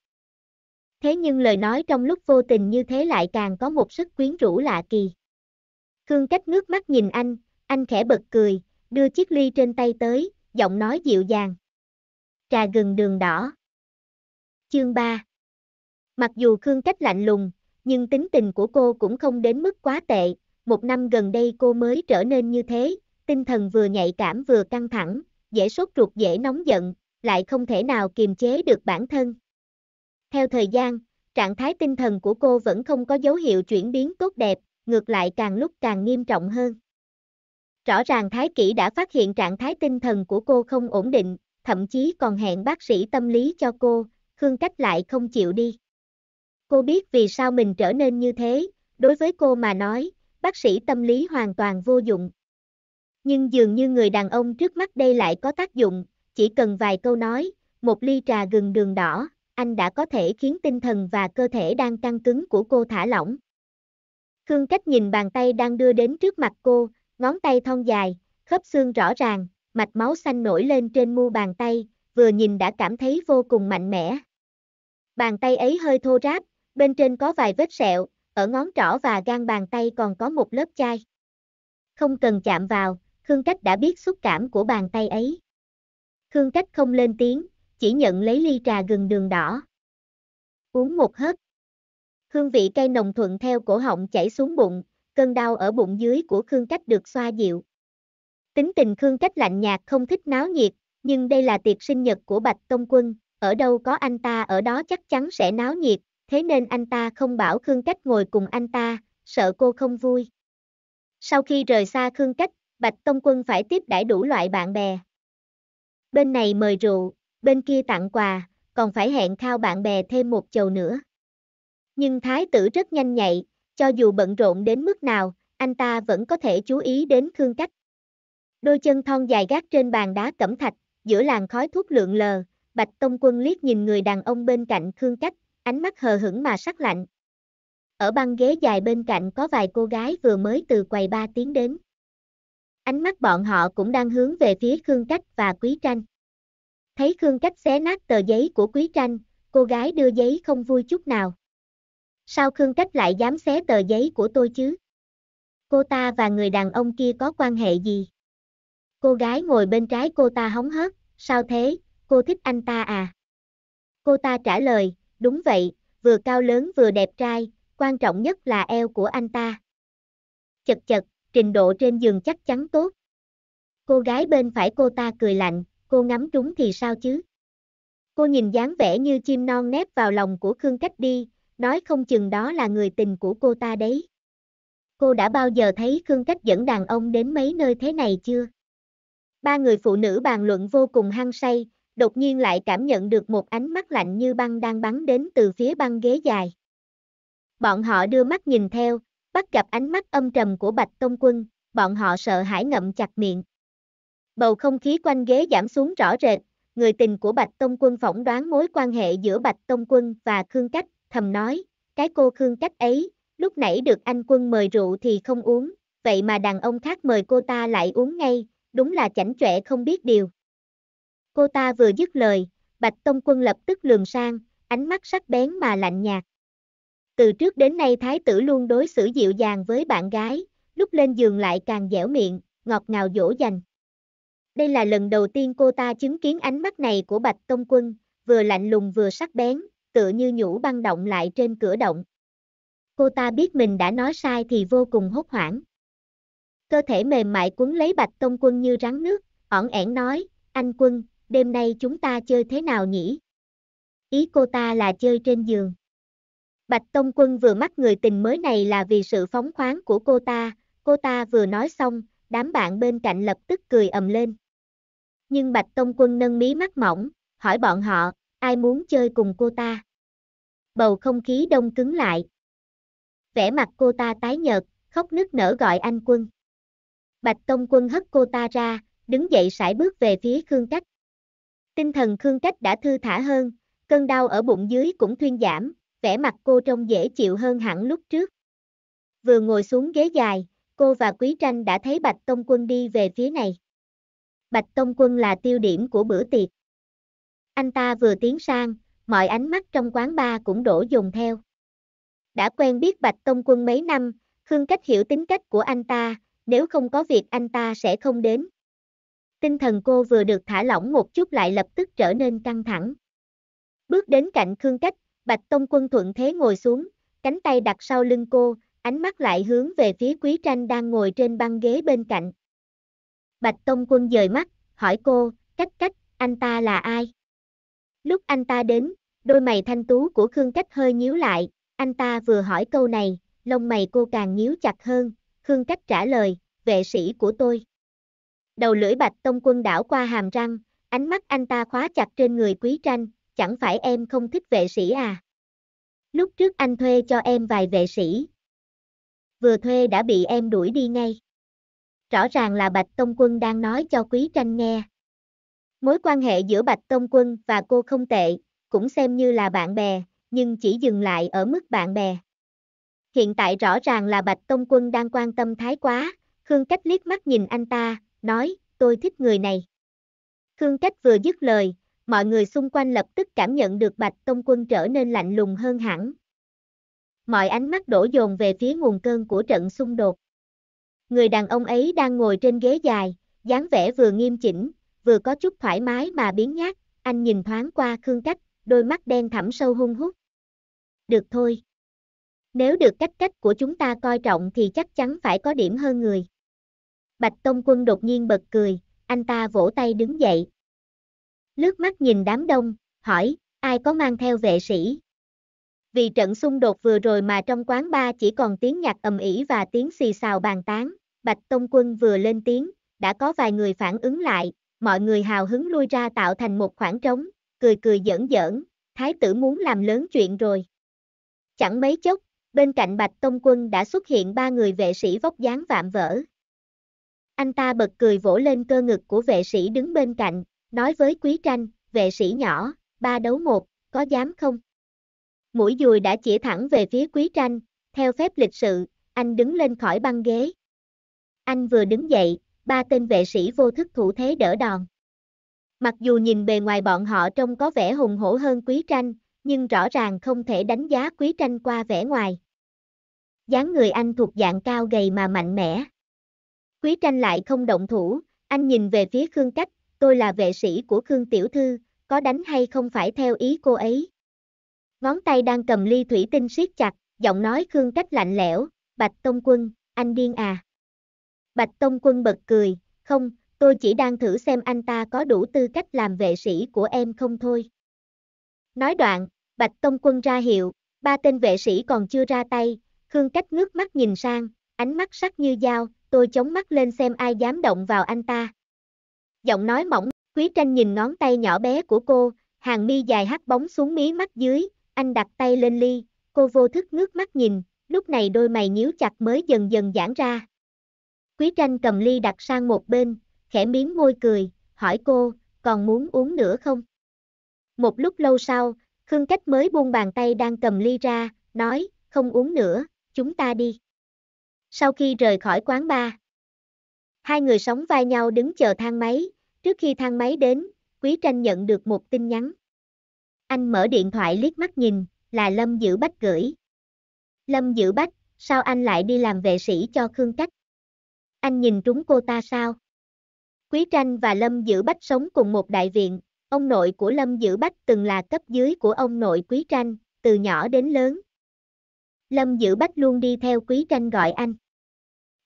Thế nhưng lời nói trong lúc vô tình như thế lại càng có một sức quyến rũ lạ kỳ. Khương Cách ngước mắt nhìn anh, anh khẽ bật cười, đưa chiếc ly trên tay tới, giọng nói dịu dàng. Trà gừng đường đỏ. Chương 3 Mặc dù Khương Cách lạnh lùng, nhưng tính tình của cô cũng không đến mức quá tệ, một năm gần đây cô mới trở nên như thế, tinh thần vừa nhạy cảm vừa căng thẳng, dễ sốt ruột dễ nóng giận, lại không thể nào kiềm chế được bản thân. Theo thời gian, trạng thái tinh thần của cô vẫn không có dấu hiệu chuyển biến tốt đẹp, ngược lại càng lúc càng nghiêm trọng hơn. Rõ ràng Thái Kỷ đã phát hiện trạng thái tinh thần của cô không ổn định, thậm chí còn hẹn bác sĩ tâm lý cho cô, Khương Cách lại không chịu đi. Cô biết vì sao mình trở nên như thế, đối với cô mà nói, bác sĩ tâm lý hoàn toàn vô dụng. Nhưng dường như người đàn ông trước mắt đây lại có tác dụng, chỉ cần vài câu nói, một ly trà gừng đường đỏ, anh đã có thể khiến tinh thần và cơ thể đang căng cứng của cô thả lỏng. Khương Cách nhìn bàn tay đang đưa đến trước mặt cô, ngón tay thon dài, khớp xương rõ ràng, mạch máu xanh nổi lên trên mu bàn tay, vừa nhìn đã cảm thấy vô cùng mạnh mẽ. Bàn tay ấy hơi thô ráp, bên trên có vài vết sẹo, ở ngón trỏ và gan bàn tay còn có một lớp chai. Không cần chạm vào, Khương Cách đã biết xúc cảm của bàn tay ấy. Khương Cách không lên tiếng, chỉ nhận lấy ly trà gừng đường đỏ. Uống một hớp. Hương vị cay nồng thuận theo cổ họng chảy xuống bụng, cơn đau ở bụng dưới của Khương Cách được xoa dịu. Tính tình Khương Cách lạnh nhạt không thích náo nhiệt, nhưng đây là tiệc sinh nhật của Bạch Tông Quân, ở đâu có anh ta ở đó chắc chắn sẽ náo nhiệt, thế nên anh ta không bảo Khương Cách ngồi cùng anh ta, sợ cô không vui. Sau khi rời xa Khương Cách, Bạch Tông Quân phải tiếp đãi đủ loại bạn bè, bên này mời rượu, bên kia tặng quà, còn phải hẹn khao bạn bè thêm một chầu nữa. Nhưng thái tử rất nhanh nhạy, cho dù bận rộn đến mức nào, anh ta vẫn có thể chú ý đến Khương Cách. Đôi chân thon dài gác trên bàn đá cẩm thạch, giữa làn khói thuốc lượn lờ, Bạch Tông Quân liếc nhìn người đàn ông bên cạnh Khương Cách, ánh mắt hờ hững mà sắc lạnh. Ở băng ghế dài bên cạnh có vài cô gái vừa mới từ quầy ba tiến đến. Ánh mắt bọn họ cũng đang hướng về phía Khương Cách và Quý Tranh. Thấy Khương Cách xé nát tờ giấy của Quý Tranh, cô gái đưa giấy không vui chút nào. Sao Khương Cách lại dám xé tờ giấy của tôi chứ? Cô ta và người đàn ông kia có quan hệ gì? Cô gái ngồi bên trái cô ta hóng hớt, sao thế, cô thích anh ta à? Cô ta trả lời, đúng vậy, vừa cao lớn vừa đẹp trai, quan trọng nhất là eo của anh ta. Chật chật, trình độ trên giường chắc chắn tốt. Cô gái bên phải cô ta cười lạnh, cô ngắm trúng thì sao chứ? Cô nhìn dáng vẻ như chim non nép vào lòng của Khương Cách đi, nói không chừng đó là người tình của cô ta đấy. Cô đã bao giờ thấy Khương Cách dẫn đàn ông đến mấy nơi thế này chưa? Ba người phụ nữ bàn luận vô cùng hăng say, đột nhiên lại cảm nhận được một ánh mắt lạnh như băng đang bắn đến từ phía băng ghế dài. Bọn họ đưa mắt nhìn theo, bắt gặp ánh mắt âm trầm của Bạch Tông Quân, bọn họ sợ hãi ngậm chặt miệng. Bầu không khí quanh ghế giảm xuống rõ rệt, người tình của Bạch Tông Quân phỏng đoán mối quan hệ giữa Bạch Tông Quân và Khương Cách, thầm nói, cái cô Khương Cách ấy, lúc nãy được anh Quân mời rượu thì không uống, vậy mà đàn ông khác mời cô ta lại uống ngay, đúng là chảnh chọe không biết điều. Cô ta vừa dứt lời, Bạch Tông Quân lập tức lườm sang, ánh mắt sắc bén mà lạnh nhạt. Từ trước đến nay thái tử luôn đối xử dịu dàng với bạn gái, lúc lên giường lại càng dẻo miệng, ngọt ngào dỗ dành. Đây là lần đầu tiên cô ta chứng kiến ánh mắt này của Bạch Tông Quân, vừa lạnh lùng vừa sắc bén, tựa như nhũ băng động lại trên cửa động. Cô ta biết mình đã nói sai thì vô cùng hốt hoảng. Cơ thể mềm mại cuốn lấy Bạch Tông Quân như rắn nước, ỏn ẻn nói, anh Quân, đêm nay chúng ta chơi thế nào nhỉ? Ý cô ta là chơi trên giường. Bạch Tông Quân vừa mắc người tình mới này là vì sự phóng khoáng của cô ta, cô ta vừa nói xong, đám bạn bên cạnh lập tức cười ầm lên. Nhưng Bạch Tông Quân nâng mí mắt mỏng, hỏi bọn họ, ai muốn chơi cùng cô ta? Bầu không khí đông cứng lại. Vẻ mặt cô ta tái nhợt, khóc nức nở gọi anh Quân. Bạch Tông Quân hất cô ta ra, đứng dậy sải bước về phía Khương Cách. Tinh thần Khương Cách đã thư thả hơn, cơn đau ở bụng dưới cũng thuyên giảm, vẻ mặt cô trông dễ chịu hơn hẳn lúc trước. Vừa ngồi xuống ghế dài, cô và Quý Tranh đã thấy Bạch Tông Quân đi về phía này. Bạch Tông Quân là tiêu điểm của bữa tiệc. Anh ta vừa tiến sang, mọi ánh mắt trong quán bar cũng đổ dùng theo. Đã quen biết Bạch Tông Quân mấy năm, Khương Cách hiểu tính cách của anh ta, nếu không có việc anh ta sẽ không đến. Tinh thần cô vừa được thả lỏng một chút lại lập tức trở nên căng thẳng. Bước đến cạnh Khương Cách, Bạch Tông Quân thuận thế ngồi xuống, cánh tay đặt sau lưng cô, ánh mắt lại hướng về phía Quý Tranh đang ngồi trên băng ghế bên cạnh. Bạch Tông Quân dời mắt, hỏi cô, cách cách, anh ta là ai? Lúc anh ta đến, đôi mày thanh tú của Khương Cách hơi nhíu lại, anh ta vừa hỏi câu này, lông mày cô càng nhíu chặt hơn, Khương Cách trả lời, vệ sĩ của tôi. Đầu lưỡi Bạch Tông Quân đảo qua hàm răng, ánh mắt anh ta khóa chặt trên người Quý Tranh, chẳng phải em không thích vệ sĩ à? Lúc trước anh thuê cho em vài vệ sĩ. Vừa thuê đã bị em đuổi đi ngay. Rõ ràng là Bạch Tông Quân đang nói cho Quý Tranh nghe. Mối quan hệ giữa Bạch Tông Quân và cô không tệ, cũng xem như là bạn bè, nhưng chỉ dừng lại ở mức bạn bè. Hiện tại rõ ràng là Bạch Tông Quân đang quan tâm thái quá, Khương Cách liếc mắt nhìn anh ta, nói, tôi thích người này. Khương Cách vừa dứt lời, mọi người xung quanh lập tức cảm nhận được Bạch Tông Quân trở nên lạnh lùng hơn hẳn. Mọi ánh mắt đổ dồn về phía nguồn cơn của trận xung đột. Người đàn ông ấy đang ngồi trên ghế dài, dáng vẻ vừa nghiêm chỉnh, vừa có chút thoải mái mà biến nhát, anh nhìn thoáng qua Khương Cách, đôi mắt đen thẳm sâu hung hút. Được thôi. Nếu được cách cách của chúng ta coi trọng thì chắc chắn phải có điểm hơn người. Bạch Tông Quân đột nhiên bật cười, anh ta vỗ tay đứng dậy, lướt mắt nhìn đám đông, hỏi, ai có mang theo vệ sĩ? Vì trận xung đột vừa rồi mà trong quán ba chỉ còn tiếng nhạc ầm ĩ và tiếng xì xào bàn tán, Bạch Tông Quân vừa lên tiếng, đã có vài người phản ứng lại, mọi người hào hứng lui ra tạo thành một khoảng trống, cười cười giỡn giỡn, thái tử muốn làm lớn chuyện rồi. Chẳng mấy chốc, bên cạnh Bạch Tông Quân đã xuất hiện ba người vệ sĩ vóc dáng vạm vỡ. Anh ta bật cười vỗ lên cơ ngực của vệ sĩ đứng bên cạnh, nói với quý tranh, vệ sĩ nhỏ, ba đấu một, có dám không? Mũi dùi đã chỉ thẳng về phía quý tranh, theo phép lịch sự, anh đứng lên khỏi băng ghế. Anh vừa đứng dậy, ba tên vệ sĩ vô thức thủ thế đỡ đòn. Mặc dù nhìn bề ngoài bọn họ trông có vẻ hùng hổ hơn quý tranh, nhưng rõ ràng không thể đánh giá quý tranh qua vẻ ngoài. dáng người anh thuộc dạng cao gầy mà mạnh mẽ. Quý tranh lại không động thủ, anh nhìn về phía Khương Cách, tôi là vệ sĩ của Khương Tiểu Thư, có đánh hay không phải theo ý cô ấy. Ngón tay đang cầm ly thủy tinh siết chặt, giọng nói Khương cách lạnh lẽo, Bạch Tông Quân, anh điên à. Bạch Tông Quân bật cười, không, tôi chỉ đang thử xem anh ta có đủ tư cách làm vệ sĩ của em không thôi. Nói đoạn, Bạch Tông Quân ra hiệu, ba tên vệ sĩ còn chưa ra tay, Khương cách ngước mắt nhìn sang, ánh mắt sắc như dao, tôi chống mắt lên xem ai dám động vào anh ta giọng nói mỏng, Quý Tranh nhìn ngón tay nhỏ bé của cô, hàng mi dài hắt bóng xuống mí mắt dưới, anh đặt tay lên ly, cô vô thức ngước mắt nhìn, lúc này đôi mày nhíu chặt mới dần dần giãn ra. Quý Tranh cầm ly đặt sang một bên, khẽ miếng môi cười, hỏi cô, còn muốn uống nữa không? Một lúc lâu sau, Khương Cách mới buông bàn tay đang cầm ly ra, nói, không uống nữa, chúng ta đi. Sau khi rời khỏi quán bar, hai người sống vai nhau đứng chờ thang máy, Trước khi thang máy đến, Quý Tranh nhận được một tin nhắn. Anh mở điện thoại liếc mắt nhìn, là Lâm Dữ Bách gửi. Lâm Dữ Bách, sao anh lại đi làm vệ sĩ cho Khương Cách? Anh nhìn trúng cô ta sao? Quý Tranh và Lâm Dữ Bách sống cùng một đại viện, ông nội của Lâm Dữ Bách từng là cấp dưới của ông nội Quý Tranh, từ nhỏ đến lớn. Lâm Dữ Bách luôn đi theo Quý Tranh gọi anh.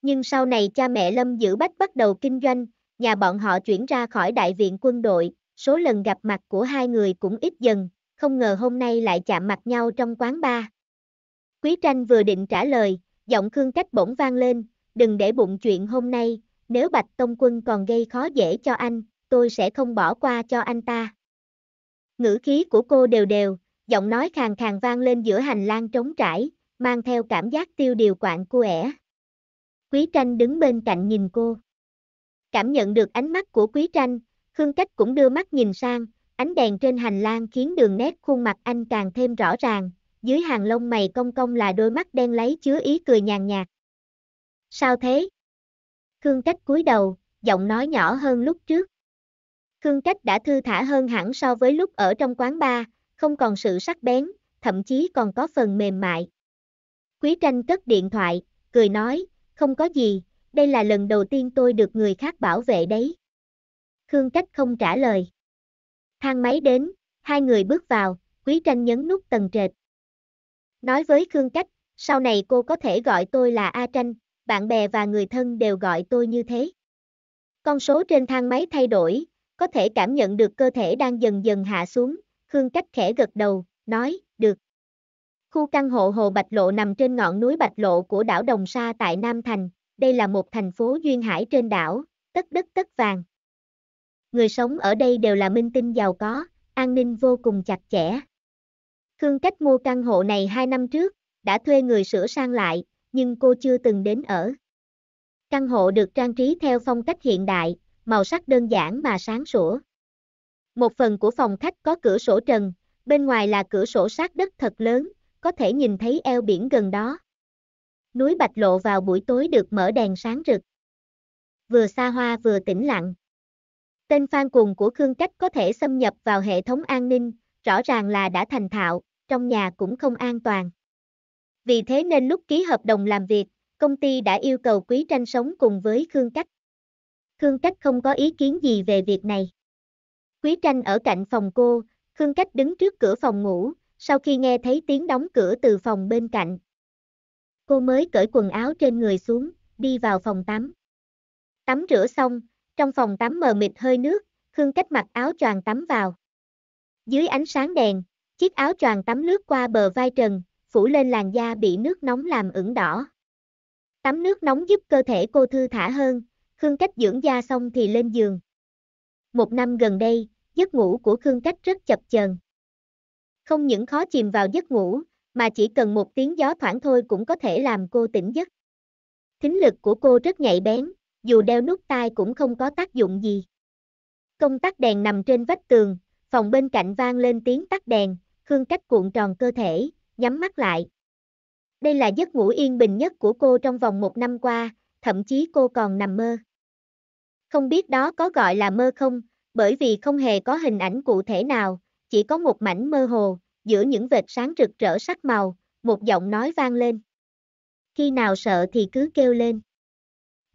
Nhưng sau này cha mẹ Lâm Dữ Bách bắt đầu kinh doanh, nhà bọn họ chuyển ra khỏi đại viện quân đội, số lần gặp mặt của hai người cũng ít dần, không ngờ hôm nay lại chạm mặt nhau trong quán bar. Quý tranh vừa định trả lời, giọng Khương Cách bỗng vang lên, đừng để bụng chuyện hôm nay, nếu Bạch Tông Quân còn gây khó dễ cho anh, tôi sẽ không bỏ qua cho anh ta. Ngữ khí của cô đều đều, giọng nói khàn khàn vang lên giữa hành lang trống trải, mang theo cảm giác tiêu điều quạng cô ẻ. Quý tranh đứng bên cạnh nhìn cô. Cảm nhận được ánh mắt của quý tranh, Khương Cách cũng đưa mắt nhìn sang, ánh đèn trên hành lang khiến đường nét khuôn mặt anh càng thêm rõ ràng, dưới hàng lông mày cong cong là đôi mắt đen lấy chứa ý cười nhàn nhạt. Sao thế? Khương Cách cúi đầu, giọng nói nhỏ hơn lúc trước. Khương Cách đã thư thả hơn hẳn so với lúc ở trong quán bar, không còn sự sắc bén, thậm chí còn có phần mềm mại. Quý tranh cất điện thoại, cười nói, không có gì, đây là lần đầu tiên tôi được người khác bảo vệ đấy. Khương Cách không trả lời. Thang máy đến, hai người bước vào, Quý Tranh nhấn nút tầng trệt. Nói với Khương Cách, sau này cô có thể gọi tôi là A Tranh, bạn bè và người thân đều gọi tôi như thế. Con số trên thang máy thay đổi, có thể cảm nhận được cơ thể đang dần dần hạ xuống, Khương Cách khẽ gật đầu, nói, được. Khu căn hộ Hồ Bạch Lộ nằm trên ngọn núi Bạch Lộ của đảo Đồng Sa tại Nam Thành, đây là một thành phố duyên hải trên đảo, tất đất tất vàng. Người sống ở đây đều là minh tinh giàu có, an ninh vô cùng chặt chẽ. Khương Cách mua căn hộ này 2 năm trước, đã thuê người sửa sang lại, nhưng cô chưa từng đến ở. Căn hộ được trang trí theo phong cách hiện đại, màu sắc đơn giản mà sáng sủa. Một phần của phòng khách có cửa sổ trần, bên ngoài là cửa sổ sát đất thật lớn, có thể nhìn thấy eo biển gần đó. Núi Bạch Lộ vào buổi tối được mở đèn sáng rực. Vừa xa hoa vừa tĩnh lặng. Tên phan cùng của Khương Cách có thể xâm nhập vào hệ thống an ninh, rõ ràng là đã thành thạo, trong nhà cũng không an toàn. Vì thế nên lúc ký hợp đồng làm việc, công ty đã yêu cầu Quý Tranh sống cùng với Khương Cách. Khương Cách không có ý kiến gì về việc này. Quý Tranh ở cạnh phòng cô, Khương Cách đứng trước cửa phòng ngủ, sau khi nghe thấy tiếng đóng cửa từ phòng bên cạnh, Cô mới cởi quần áo trên người xuống, đi vào phòng tắm. Tắm rửa xong, trong phòng tắm mờ mịt hơi nước, Khương Cách mặc áo choàng tắm vào. Dưới ánh sáng đèn, chiếc áo choàng tắm lướt qua bờ vai Trần, phủ lên làn da bị nước nóng làm ửng đỏ. Tắm nước nóng giúp cơ thể cô thư thả hơn, Khương Cách dưỡng da xong thì lên giường. Một năm gần đây, giấc ngủ của Khương Cách rất chập chờn. Không những khó chìm vào giấc ngủ, mà chỉ cần một tiếng gió thoảng thôi cũng có thể làm cô tỉnh giấc. Thính lực của cô rất nhạy bén, dù đeo nút tai cũng không có tác dụng gì. Công tắc đèn nằm trên vách tường, phòng bên cạnh vang lên tiếng tắt đèn, Khương Cách cuộn tròn cơ thể, nhắm mắt lại. Đây là giấc ngủ yên bình nhất của cô trong vòng một năm qua, thậm chí cô còn nằm mơ. Không biết đó có gọi là mơ không, bởi vì không hề có hình ảnh cụ thể nào, chỉ có một mảnh mơ hồ, giữa những vệt sáng rực rỡ sắc màu, một giọng nói vang lên. Khi nào sợ thì cứ kêu lên.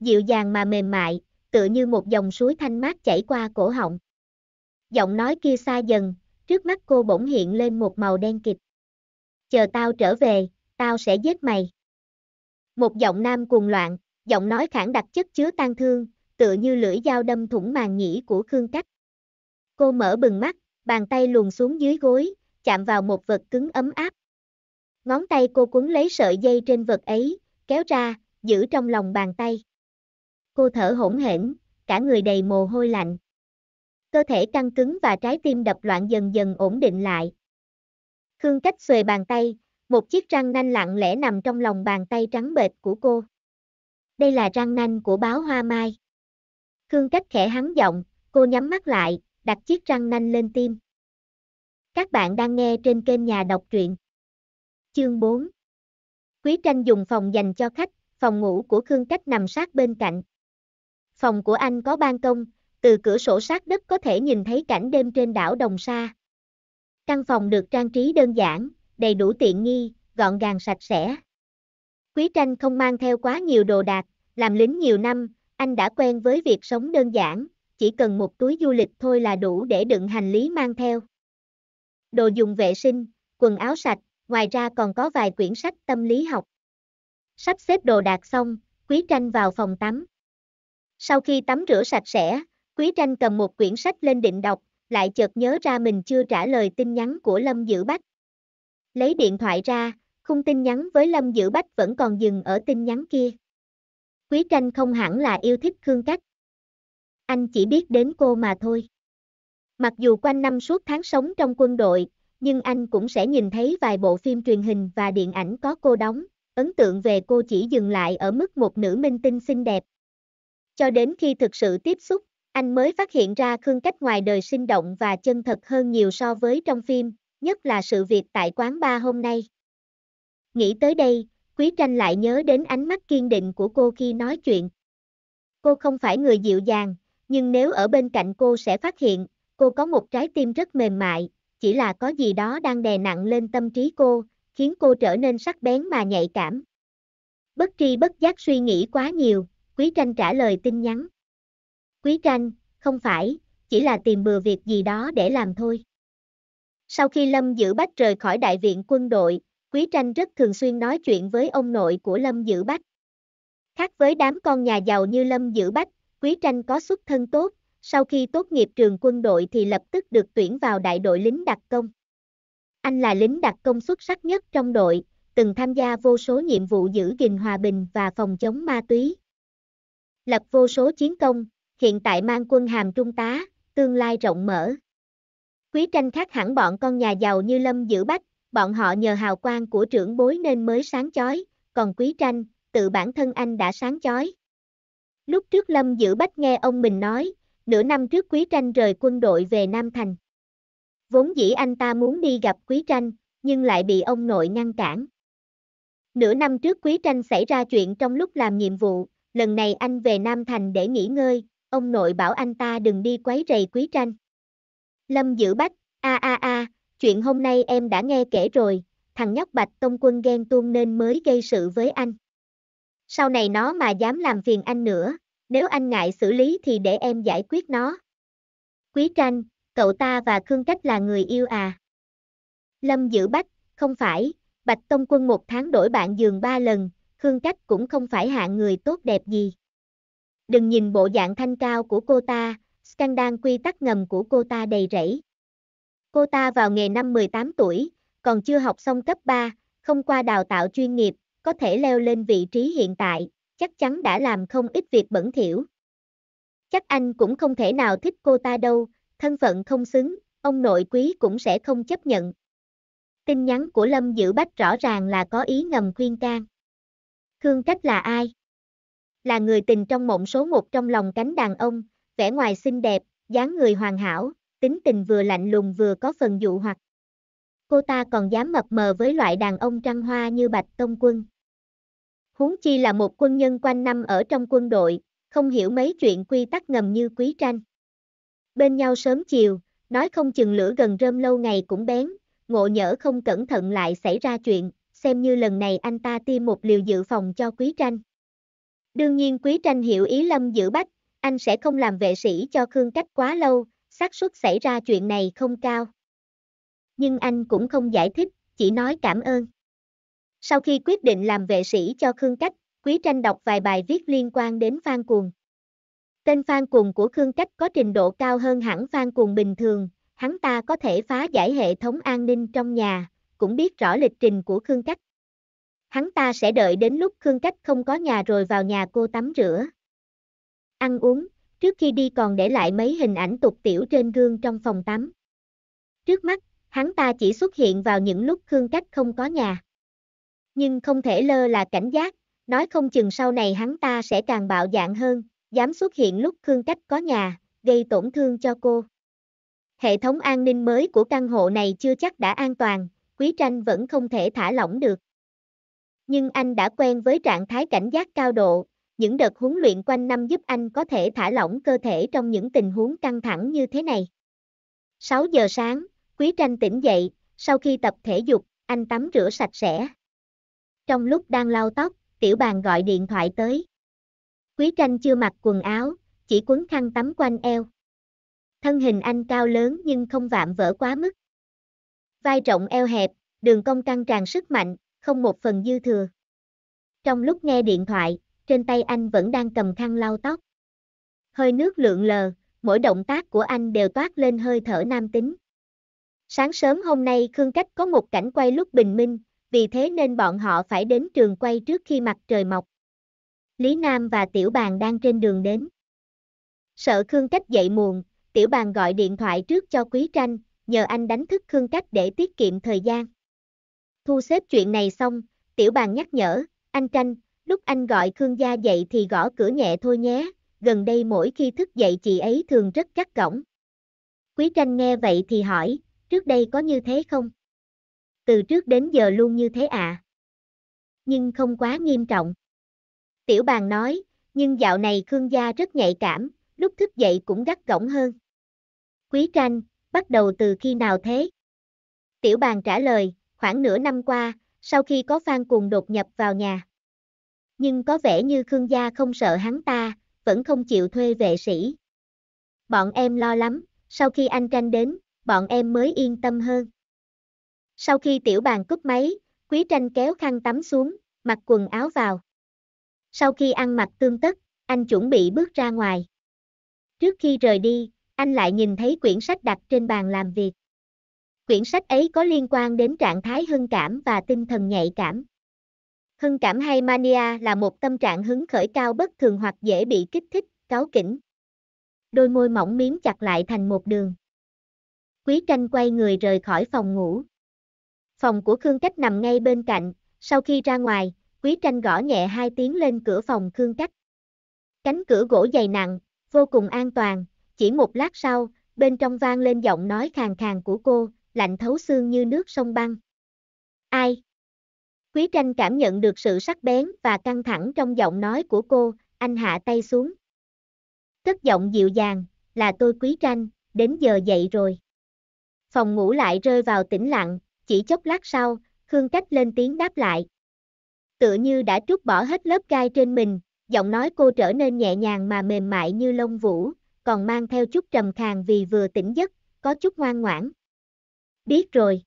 Dịu dàng mà mềm mại, tựa như một dòng suối thanh mát chảy qua cổ họng. Giọng nói kia xa dần, trước mắt cô bỗng hiện lên một màu đen kịt. Chờ tao trở về, tao sẽ giết mày. Một giọng nam cuồng loạn, giọng nói khẳng đặc chất chứa tan thương, tựa như lưỡi dao đâm thủng màng nhĩ của Khương Cách. Cô mở bừng mắt, bàn tay luồn xuống dưới gối, chạm vào một vật cứng ấm áp. Ngón tay cô cuốn lấy sợi dây trên vật ấy, kéo ra, giữ trong lòng bàn tay. Cô thở hổn hển, cả người đầy mồ hôi lạnh. Cơ thể căng cứng và trái tim đập loạn dần dần ổn định lại. Khương cách xuề bàn tay, một chiếc răng nanh lặng lẽ nằm trong lòng bàn tay trắng bệt của cô. Đây là răng nanh của báo hoa mai. Khương cách khẽ hắn giọng, cô nhắm mắt lại, đặt chiếc răng nanh lên tim. Các bạn đang nghe trên kênh nhà đọc truyện. Chương 4 Quý tranh dùng phòng dành cho khách, phòng ngủ của Khương Cách nằm sát bên cạnh. Phòng của anh có ban công, từ cửa sổ sát đất có thể nhìn thấy cảnh đêm trên đảo Đồng Sa. Căn phòng được trang trí đơn giản, đầy đủ tiện nghi, gọn gàng sạch sẽ. Quý tranh không mang theo quá nhiều đồ đạc, làm lính nhiều năm, anh đã quen với việc sống đơn giản, chỉ cần một túi du lịch thôi là đủ để đựng hành lý mang theo đồ dùng vệ sinh, quần áo sạch, ngoài ra còn có vài quyển sách tâm lý học. Sắp xếp đồ đạc xong, Quý Tranh vào phòng tắm. Sau khi tắm rửa sạch sẽ, Quý Tranh cầm một quyển sách lên định đọc, lại chợt nhớ ra mình chưa trả lời tin nhắn của Lâm Dữ Bách. Lấy điện thoại ra, khung tin nhắn với Lâm Dữ Bách vẫn còn dừng ở tin nhắn kia. Quý Tranh không hẳn là yêu thích Khương Cách. Anh chỉ biết đến cô mà thôi. Mặc dù quanh năm suốt tháng sống trong quân đội, nhưng anh cũng sẽ nhìn thấy vài bộ phim truyền hình và điện ảnh có cô đóng, ấn tượng về cô chỉ dừng lại ở mức một nữ minh tinh xinh đẹp. Cho đến khi thực sự tiếp xúc, anh mới phát hiện ra Khương Cách ngoài đời sinh động và chân thật hơn nhiều so với trong phim, nhất là sự việc tại quán ba hôm nay. Nghĩ tới đây, Quý Tranh lại nhớ đến ánh mắt kiên định của cô khi nói chuyện. Cô không phải người dịu dàng, nhưng nếu ở bên cạnh cô sẽ phát hiện Cô có một trái tim rất mềm mại, chỉ là có gì đó đang đè nặng lên tâm trí cô, khiến cô trở nên sắc bén mà nhạy cảm. Bất tri bất giác suy nghĩ quá nhiều, Quý Tranh trả lời tin nhắn. Quý Tranh, không phải, chỉ là tìm bừa việc gì đó để làm thôi. Sau khi Lâm Dữ Bách rời khỏi đại viện quân đội, Quý Tranh rất thường xuyên nói chuyện với ông nội của Lâm Dữ Bách. Khác với đám con nhà giàu như Lâm Dữ Bách, Quý Tranh có xuất thân tốt, sau khi tốt nghiệp trường quân đội thì lập tức được tuyển vào đại đội lính đặc công. Anh là lính đặc công xuất sắc nhất trong đội, từng tham gia vô số nhiệm vụ giữ gìn hòa bình và phòng chống ma túy. Lập vô số chiến công, hiện tại mang quân hàm trung tá, tương lai rộng mở. Quý tranh khác hẳn bọn con nhà giàu như Lâm Dữ Bách, bọn họ nhờ hào quang của trưởng bối nên mới sáng chói, còn quý tranh, tự bản thân anh đã sáng chói. Lúc trước Lâm Dữ Bách nghe ông mình nói, nửa năm trước Quý Tranh rời quân đội về Nam Thành. Vốn dĩ anh ta muốn đi gặp Quý Tranh, nhưng lại bị ông nội ngăn cản. Nửa năm trước Quý Tranh xảy ra chuyện trong lúc làm nhiệm vụ, lần này anh về Nam Thành để nghỉ ngơi, ông nội bảo anh ta đừng đi quấy rầy Quý Tranh. Lâm Dữ Bách, a a a, chuyện hôm nay em đã nghe kể rồi, thằng nhóc Bạch Tông Quân ghen tuông nên mới gây sự với anh. Sau này nó mà dám làm phiền anh nữa, nếu anh ngại xử lý thì để em giải quyết nó. Quý tranh, cậu ta và Khương Cách là người yêu à? Lâm Dữ Bách, không phải, Bạch Tông Quân một tháng đổi bạn giường ba lần, Khương Cách cũng không phải hạng người tốt đẹp gì. Đừng nhìn bộ dạng thanh cao của cô ta, scandal quy tắc ngầm của cô ta đầy rẫy. Cô ta vào nghề năm 18 tuổi, còn chưa học xong cấp 3, không qua đào tạo chuyên nghiệp, có thể leo lên vị trí hiện tại, chắc chắn đã làm không ít việc bẩn thỉu. Chắc anh cũng không thể nào thích cô ta đâu, thân phận không xứng, ông nội quý cũng sẽ không chấp nhận. Tin nhắn của Lâm Dữ Bách rõ ràng là có ý ngầm khuyên can. Khương Cách là ai? Là người tình trong mộng số một trong lòng cánh đàn ông, vẻ ngoài xinh đẹp, dáng người hoàn hảo, tính tình vừa lạnh lùng vừa có phần dụ hoặc. Cô ta còn dám mập mờ với loại đàn ông trăng hoa như Bạch Tông Quân huống chi là một quân nhân quanh năm ở trong quân đội, không hiểu mấy chuyện quy tắc ngầm như quý tranh. Bên nhau sớm chiều, nói không chừng lửa gần rơm lâu ngày cũng bén, ngộ nhỡ không cẩn thận lại xảy ra chuyện, xem như lần này anh ta tiêm một liều dự phòng cho quý tranh. Đương nhiên quý tranh hiểu ý lâm giữ bách, anh sẽ không làm vệ sĩ cho Khương Cách quá lâu, xác suất xảy ra chuyện này không cao. Nhưng anh cũng không giải thích, chỉ nói cảm ơn. Sau khi quyết định làm vệ sĩ cho Khương Cách, Quý Tranh đọc vài bài viết liên quan đến Phan Cuồng. Tên Phan Cuồng của Khương Cách có trình độ cao hơn hẳn Phan Cuồng bình thường, hắn ta có thể phá giải hệ thống an ninh trong nhà, cũng biết rõ lịch trình của Khương Cách. Hắn ta sẽ đợi đến lúc Khương Cách không có nhà rồi vào nhà cô tắm rửa. Ăn uống, trước khi đi còn để lại mấy hình ảnh tục tiểu trên gương trong phòng tắm. Trước mắt, hắn ta chỉ xuất hiện vào những lúc Khương Cách không có nhà nhưng không thể lơ là cảnh giác, nói không chừng sau này hắn ta sẽ càng bạo dạn hơn, dám xuất hiện lúc Khương Cách có nhà, gây tổn thương cho cô. Hệ thống an ninh mới của căn hộ này chưa chắc đã an toàn, Quý Tranh vẫn không thể thả lỏng được. Nhưng anh đã quen với trạng thái cảnh giác cao độ, những đợt huấn luyện quanh năm giúp anh có thể thả lỏng cơ thể trong những tình huống căng thẳng như thế này. 6 giờ sáng, Quý Tranh tỉnh dậy, sau khi tập thể dục, anh tắm rửa sạch sẽ trong lúc đang lau tóc, tiểu bàn gọi điện thoại tới. Quý tranh chưa mặc quần áo, chỉ quấn khăn tắm quanh eo. Thân hình anh cao lớn nhưng không vạm vỡ quá mức. Vai rộng eo hẹp, đường cong căng tràn sức mạnh, không một phần dư thừa. Trong lúc nghe điện thoại, trên tay anh vẫn đang cầm khăn lau tóc. Hơi nước lượn lờ, mỗi động tác của anh đều toát lên hơi thở nam tính. Sáng sớm hôm nay Khương Cách có một cảnh quay lúc bình minh, vì thế nên bọn họ phải đến trường quay trước khi mặt trời mọc. Lý Nam và Tiểu Bàn đang trên đường đến. Sợ Khương Cách dậy muộn, Tiểu Bàn gọi điện thoại trước cho Quý Tranh, nhờ anh đánh thức Khương Cách để tiết kiệm thời gian. Thu xếp chuyện này xong, Tiểu Bàn nhắc nhở, anh Tranh, lúc anh gọi Khương Gia dậy thì gõ cửa nhẹ thôi nhé, gần đây mỗi khi thức dậy chị ấy thường rất cắt cổng. Quý Tranh nghe vậy thì hỏi, trước đây có như thế không? từ trước đến giờ luôn như thế ạ. À. Nhưng không quá nghiêm trọng. Tiểu Bàng nói, nhưng dạo này Khương gia rất nhạy cảm, lúc thức dậy cũng gắt gỏng hơn. Quý tranh, bắt đầu từ khi nào thế? Tiểu Bàng trả lời, khoảng nửa năm qua, sau khi có Phan cùng đột nhập vào nhà. Nhưng có vẻ như Khương gia không sợ hắn ta, vẫn không chịu thuê vệ sĩ. Bọn em lo lắm, sau khi anh tranh đến, bọn em mới yên tâm hơn. Sau khi tiểu bàn cúp máy, quý tranh kéo khăn tắm xuống, mặc quần áo vào. Sau khi ăn mặc tương tất, anh chuẩn bị bước ra ngoài. Trước khi rời đi, anh lại nhìn thấy quyển sách đặt trên bàn làm việc. Quyển sách ấy có liên quan đến trạng thái hưng cảm và tinh thần nhạy cảm. Hưng cảm hay mania là một tâm trạng hứng khởi cao bất thường hoặc dễ bị kích thích, cáu kỉnh. Đôi môi mỏng miếm chặt lại thành một đường. Quý tranh quay người rời khỏi phòng ngủ. Phòng của Khương Cách nằm ngay bên cạnh, sau khi ra ngoài, Quý Tranh gõ nhẹ hai tiếng lên cửa phòng Khương Cách. Cánh cửa gỗ dày nặng, vô cùng an toàn, chỉ một lát sau, bên trong vang lên giọng nói khàn khàn của cô, lạnh thấu xương như nước sông băng. Ai? Quý Tranh cảm nhận được sự sắc bén và căng thẳng trong giọng nói của cô, anh hạ tay xuống. Tất giọng dịu dàng, là tôi Quý Tranh, đến giờ dậy rồi. Phòng ngủ lại rơi vào tĩnh lặng, chỉ chốc lát sau, Khương Cách lên tiếng đáp lại. Tựa như đã trút bỏ hết lớp gai trên mình, giọng nói cô trở nên nhẹ nhàng mà mềm mại như lông vũ, còn mang theo chút trầm khàn vì vừa tỉnh giấc, có chút ngoan ngoãn. Biết rồi.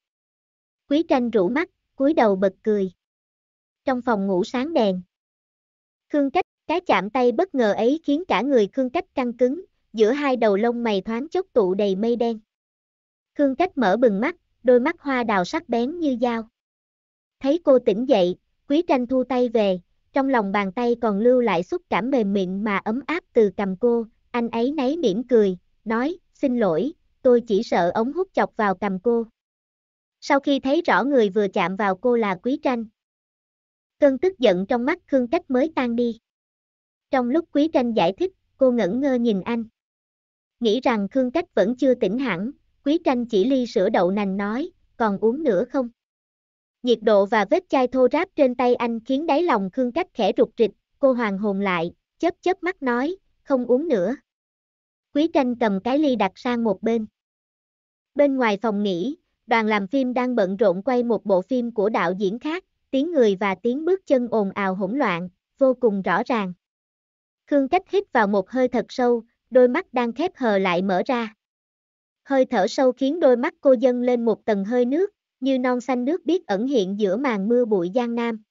Quý tranh rũ mắt, cúi đầu bật cười. Trong phòng ngủ sáng đèn. Khương Cách, cái chạm tay bất ngờ ấy khiến cả người Khương Cách căng cứng, giữa hai đầu lông mày thoáng chốc tụ đầy mây đen. Khương Cách mở bừng mắt, đôi mắt hoa đào sắc bén như dao. Thấy cô tỉnh dậy, quý tranh thu tay về, trong lòng bàn tay còn lưu lại xúc cảm mềm mịn mà ấm áp từ cầm cô, anh ấy náy mỉm cười, nói, xin lỗi, tôi chỉ sợ ống hút chọc vào cầm cô. Sau khi thấy rõ người vừa chạm vào cô là quý tranh. Cơn tức giận trong mắt Khương Cách mới tan đi. Trong lúc quý tranh giải thích, cô ngẩn ngơ nhìn anh. Nghĩ rằng Khương Cách vẫn chưa tỉnh hẳn, Quý tranh chỉ ly sữa đậu nành nói, còn uống nữa không? Nhiệt độ và vết chai thô ráp trên tay anh khiến đáy lòng Khương Cách khẽ rụt rịch, cô hoàng hồn lại, chớp chớp mắt nói, không uống nữa. Quý tranh cầm cái ly đặt sang một bên. Bên ngoài phòng nghỉ, đoàn làm phim đang bận rộn quay một bộ phim của đạo diễn khác, tiếng người và tiếng bước chân ồn ào hỗn loạn, vô cùng rõ ràng. Khương Cách hít vào một hơi thật sâu, đôi mắt đang khép hờ lại mở ra. Hơi thở sâu khiến đôi mắt cô dâng lên một tầng hơi nước, như non xanh nước biếc ẩn hiện giữa màn mưa bụi giang nam.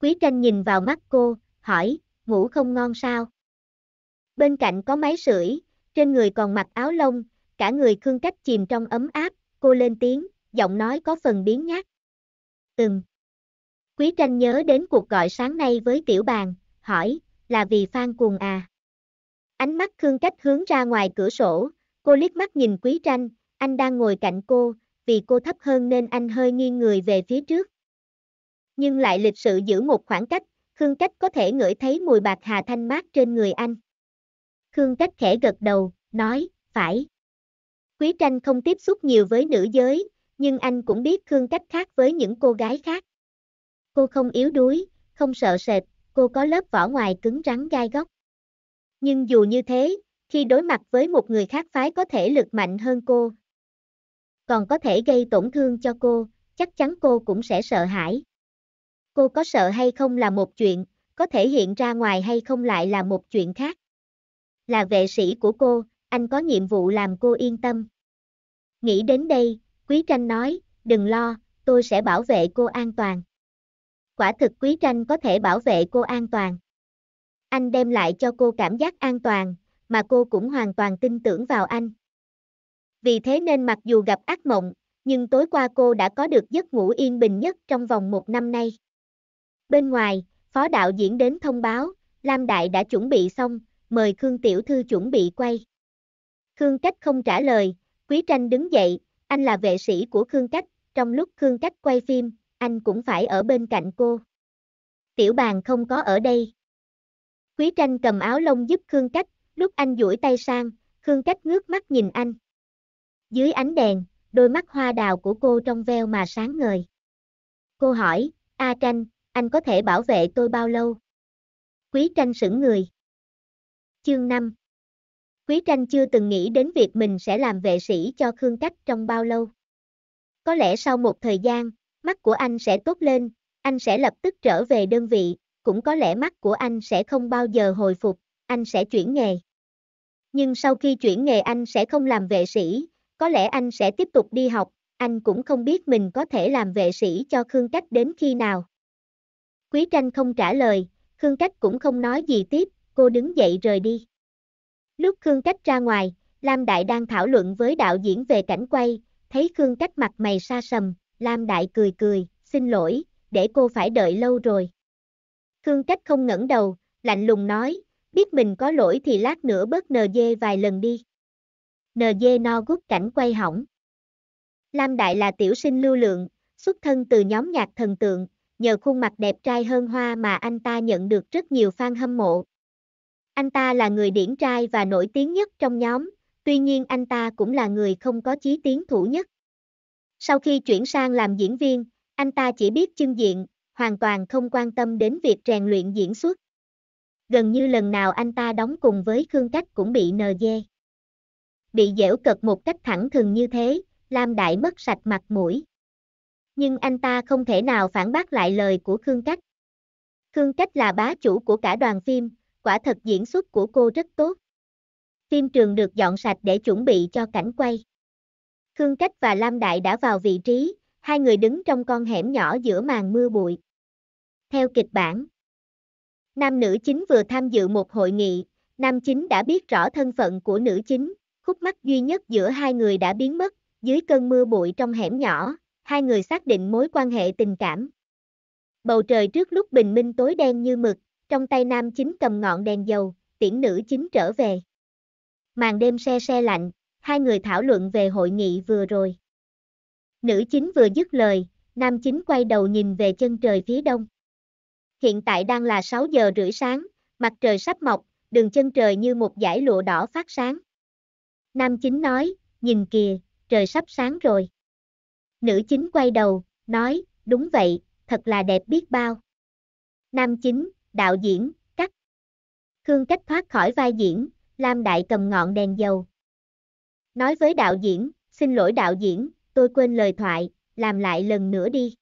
Quý tranh nhìn vào mắt cô, hỏi, ngủ không ngon sao? Bên cạnh có máy sưởi, trên người còn mặc áo lông, cả người khương cách chìm trong ấm áp, cô lên tiếng, giọng nói có phần biến nhát. Ừm. Quý tranh nhớ đến cuộc gọi sáng nay với tiểu bàn, hỏi, là vì Phan cuồng à? Ánh mắt Khương Cách hướng ra ngoài cửa sổ, Cô liếc mắt nhìn Quý Tranh, anh đang ngồi cạnh cô, vì cô thấp hơn nên anh hơi nghiêng người về phía trước. Nhưng lại lịch sự giữ một khoảng cách, Khương Cách có thể ngửi thấy mùi bạc hà thanh mát trên người anh. Khương Cách khẽ gật đầu, nói, phải. Quý Tranh không tiếp xúc nhiều với nữ giới, nhưng anh cũng biết Khương Cách khác với những cô gái khác. Cô không yếu đuối, không sợ sệt, cô có lớp vỏ ngoài cứng rắn gai góc. Nhưng dù như thế, khi đối mặt với một người khác phái có thể lực mạnh hơn cô. Còn có thể gây tổn thương cho cô, chắc chắn cô cũng sẽ sợ hãi. Cô có sợ hay không là một chuyện, có thể hiện ra ngoài hay không lại là một chuyện khác. Là vệ sĩ của cô, anh có nhiệm vụ làm cô yên tâm. Nghĩ đến đây, Quý Tranh nói, đừng lo, tôi sẽ bảo vệ cô an toàn. Quả thực Quý Tranh có thể bảo vệ cô an toàn. Anh đem lại cho cô cảm giác an toàn, mà cô cũng hoàn toàn tin tưởng vào anh. Vì thế nên mặc dù gặp ác mộng, nhưng tối qua cô đã có được giấc ngủ yên bình nhất trong vòng một năm nay. Bên ngoài, phó đạo diễn đến thông báo, Lam Đại đã chuẩn bị xong, mời Khương Tiểu Thư chuẩn bị quay. Khương Cách không trả lời, Quý Tranh đứng dậy, anh là vệ sĩ của Khương Cách, trong lúc Khương Cách quay phim, anh cũng phải ở bên cạnh cô. Tiểu bàn không có ở đây. Quý Tranh cầm áo lông giúp Khương Cách, lúc anh duỗi tay sang, Khương Cách ngước mắt nhìn anh. Dưới ánh đèn, đôi mắt hoa đào của cô trong veo mà sáng ngời. Cô hỏi, A Tranh, anh có thể bảo vệ tôi bao lâu? Quý Tranh sững người. Chương 5 Quý Tranh chưa từng nghĩ đến việc mình sẽ làm vệ sĩ cho Khương Cách trong bao lâu. Có lẽ sau một thời gian, mắt của anh sẽ tốt lên, anh sẽ lập tức trở về đơn vị, cũng có lẽ mắt của anh sẽ không bao giờ hồi phục, anh sẽ chuyển nghề. Nhưng sau khi chuyển nghề anh sẽ không làm vệ sĩ, có lẽ anh sẽ tiếp tục đi học, anh cũng không biết mình có thể làm vệ sĩ cho Khương Cách đến khi nào. Quý tranh không trả lời, Khương Cách cũng không nói gì tiếp, cô đứng dậy rời đi. Lúc Khương Cách ra ngoài, Lam Đại đang thảo luận với đạo diễn về cảnh quay, thấy Khương Cách mặt mày xa sầm, Lam Đại cười cười, xin lỗi, để cô phải đợi lâu rồi. Khương Cách không ngẩng đầu, lạnh lùng nói, biết mình có lỗi thì lát nữa bớt NG vài lần đi. NG no gút cảnh quay hỏng. Lam Đại là tiểu sinh lưu lượng, xuất thân từ nhóm nhạc thần tượng, nhờ khuôn mặt đẹp trai hơn hoa mà anh ta nhận được rất nhiều fan hâm mộ. Anh ta là người điển trai và nổi tiếng nhất trong nhóm, tuy nhiên anh ta cũng là người không có chí tiến thủ nhất. Sau khi chuyển sang làm diễn viên, anh ta chỉ biết chưng diện, hoàn toàn không quan tâm đến việc rèn luyện diễn xuất gần như lần nào anh ta đóng cùng với Khương Cách cũng bị nờ dê. Bị dễu cực một cách thẳng thừng như thế, Lam Đại mất sạch mặt mũi. Nhưng anh ta không thể nào phản bác lại lời của Khương Cách. Khương Cách là bá chủ của cả đoàn phim, quả thật diễn xuất của cô rất tốt. Phim trường được dọn sạch để chuẩn bị cho cảnh quay. Khương Cách và Lam Đại đã vào vị trí, hai người đứng trong con hẻm nhỏ giữa màn mưa bụi. Theo kịch bản, Nam nữ chính vừa tham dự một hội nghị, nam chính đã biết rõ thân phận của nữ chính, khúc mắt duy nhất giữa hai người đã biến mất, dưới cơn mưa bụi trong hẻm nhỏ, hai người xác định mối quan hệ tình cảm. Bầu trời trước lúc bình minh tối đen như mực, trong tay nam chính cầm ngọn đèn dầu, tiễn nữ chính trở về. Màn đêm se se lạnh, hai người thảo luận về hội nghị vừa rồi. Nữ chính vừa dứt lời, nam chính quay đầu nhìn về chân trời phía đông hiện tại đang là 6 giờ rưỡi sáng, mặt trời sắp mọc, đường chân trời như một dải lụa đỏ phát sáng. Nam chính nói, nhìn kìa, trời sắp sáng rồi. Nữ chính quay đầu, nói, đúng vậy, thật là đẹp biết bao. Nam chính, đạo diễn, cắt. Khương cách thoát khỏi vai diễn, Lam Đại cầm ngọn đèn dầu. Nói với đạo diễn, xin lỗi đạo diễn, tôi quên lời thoại, làm lại lần nữa đi.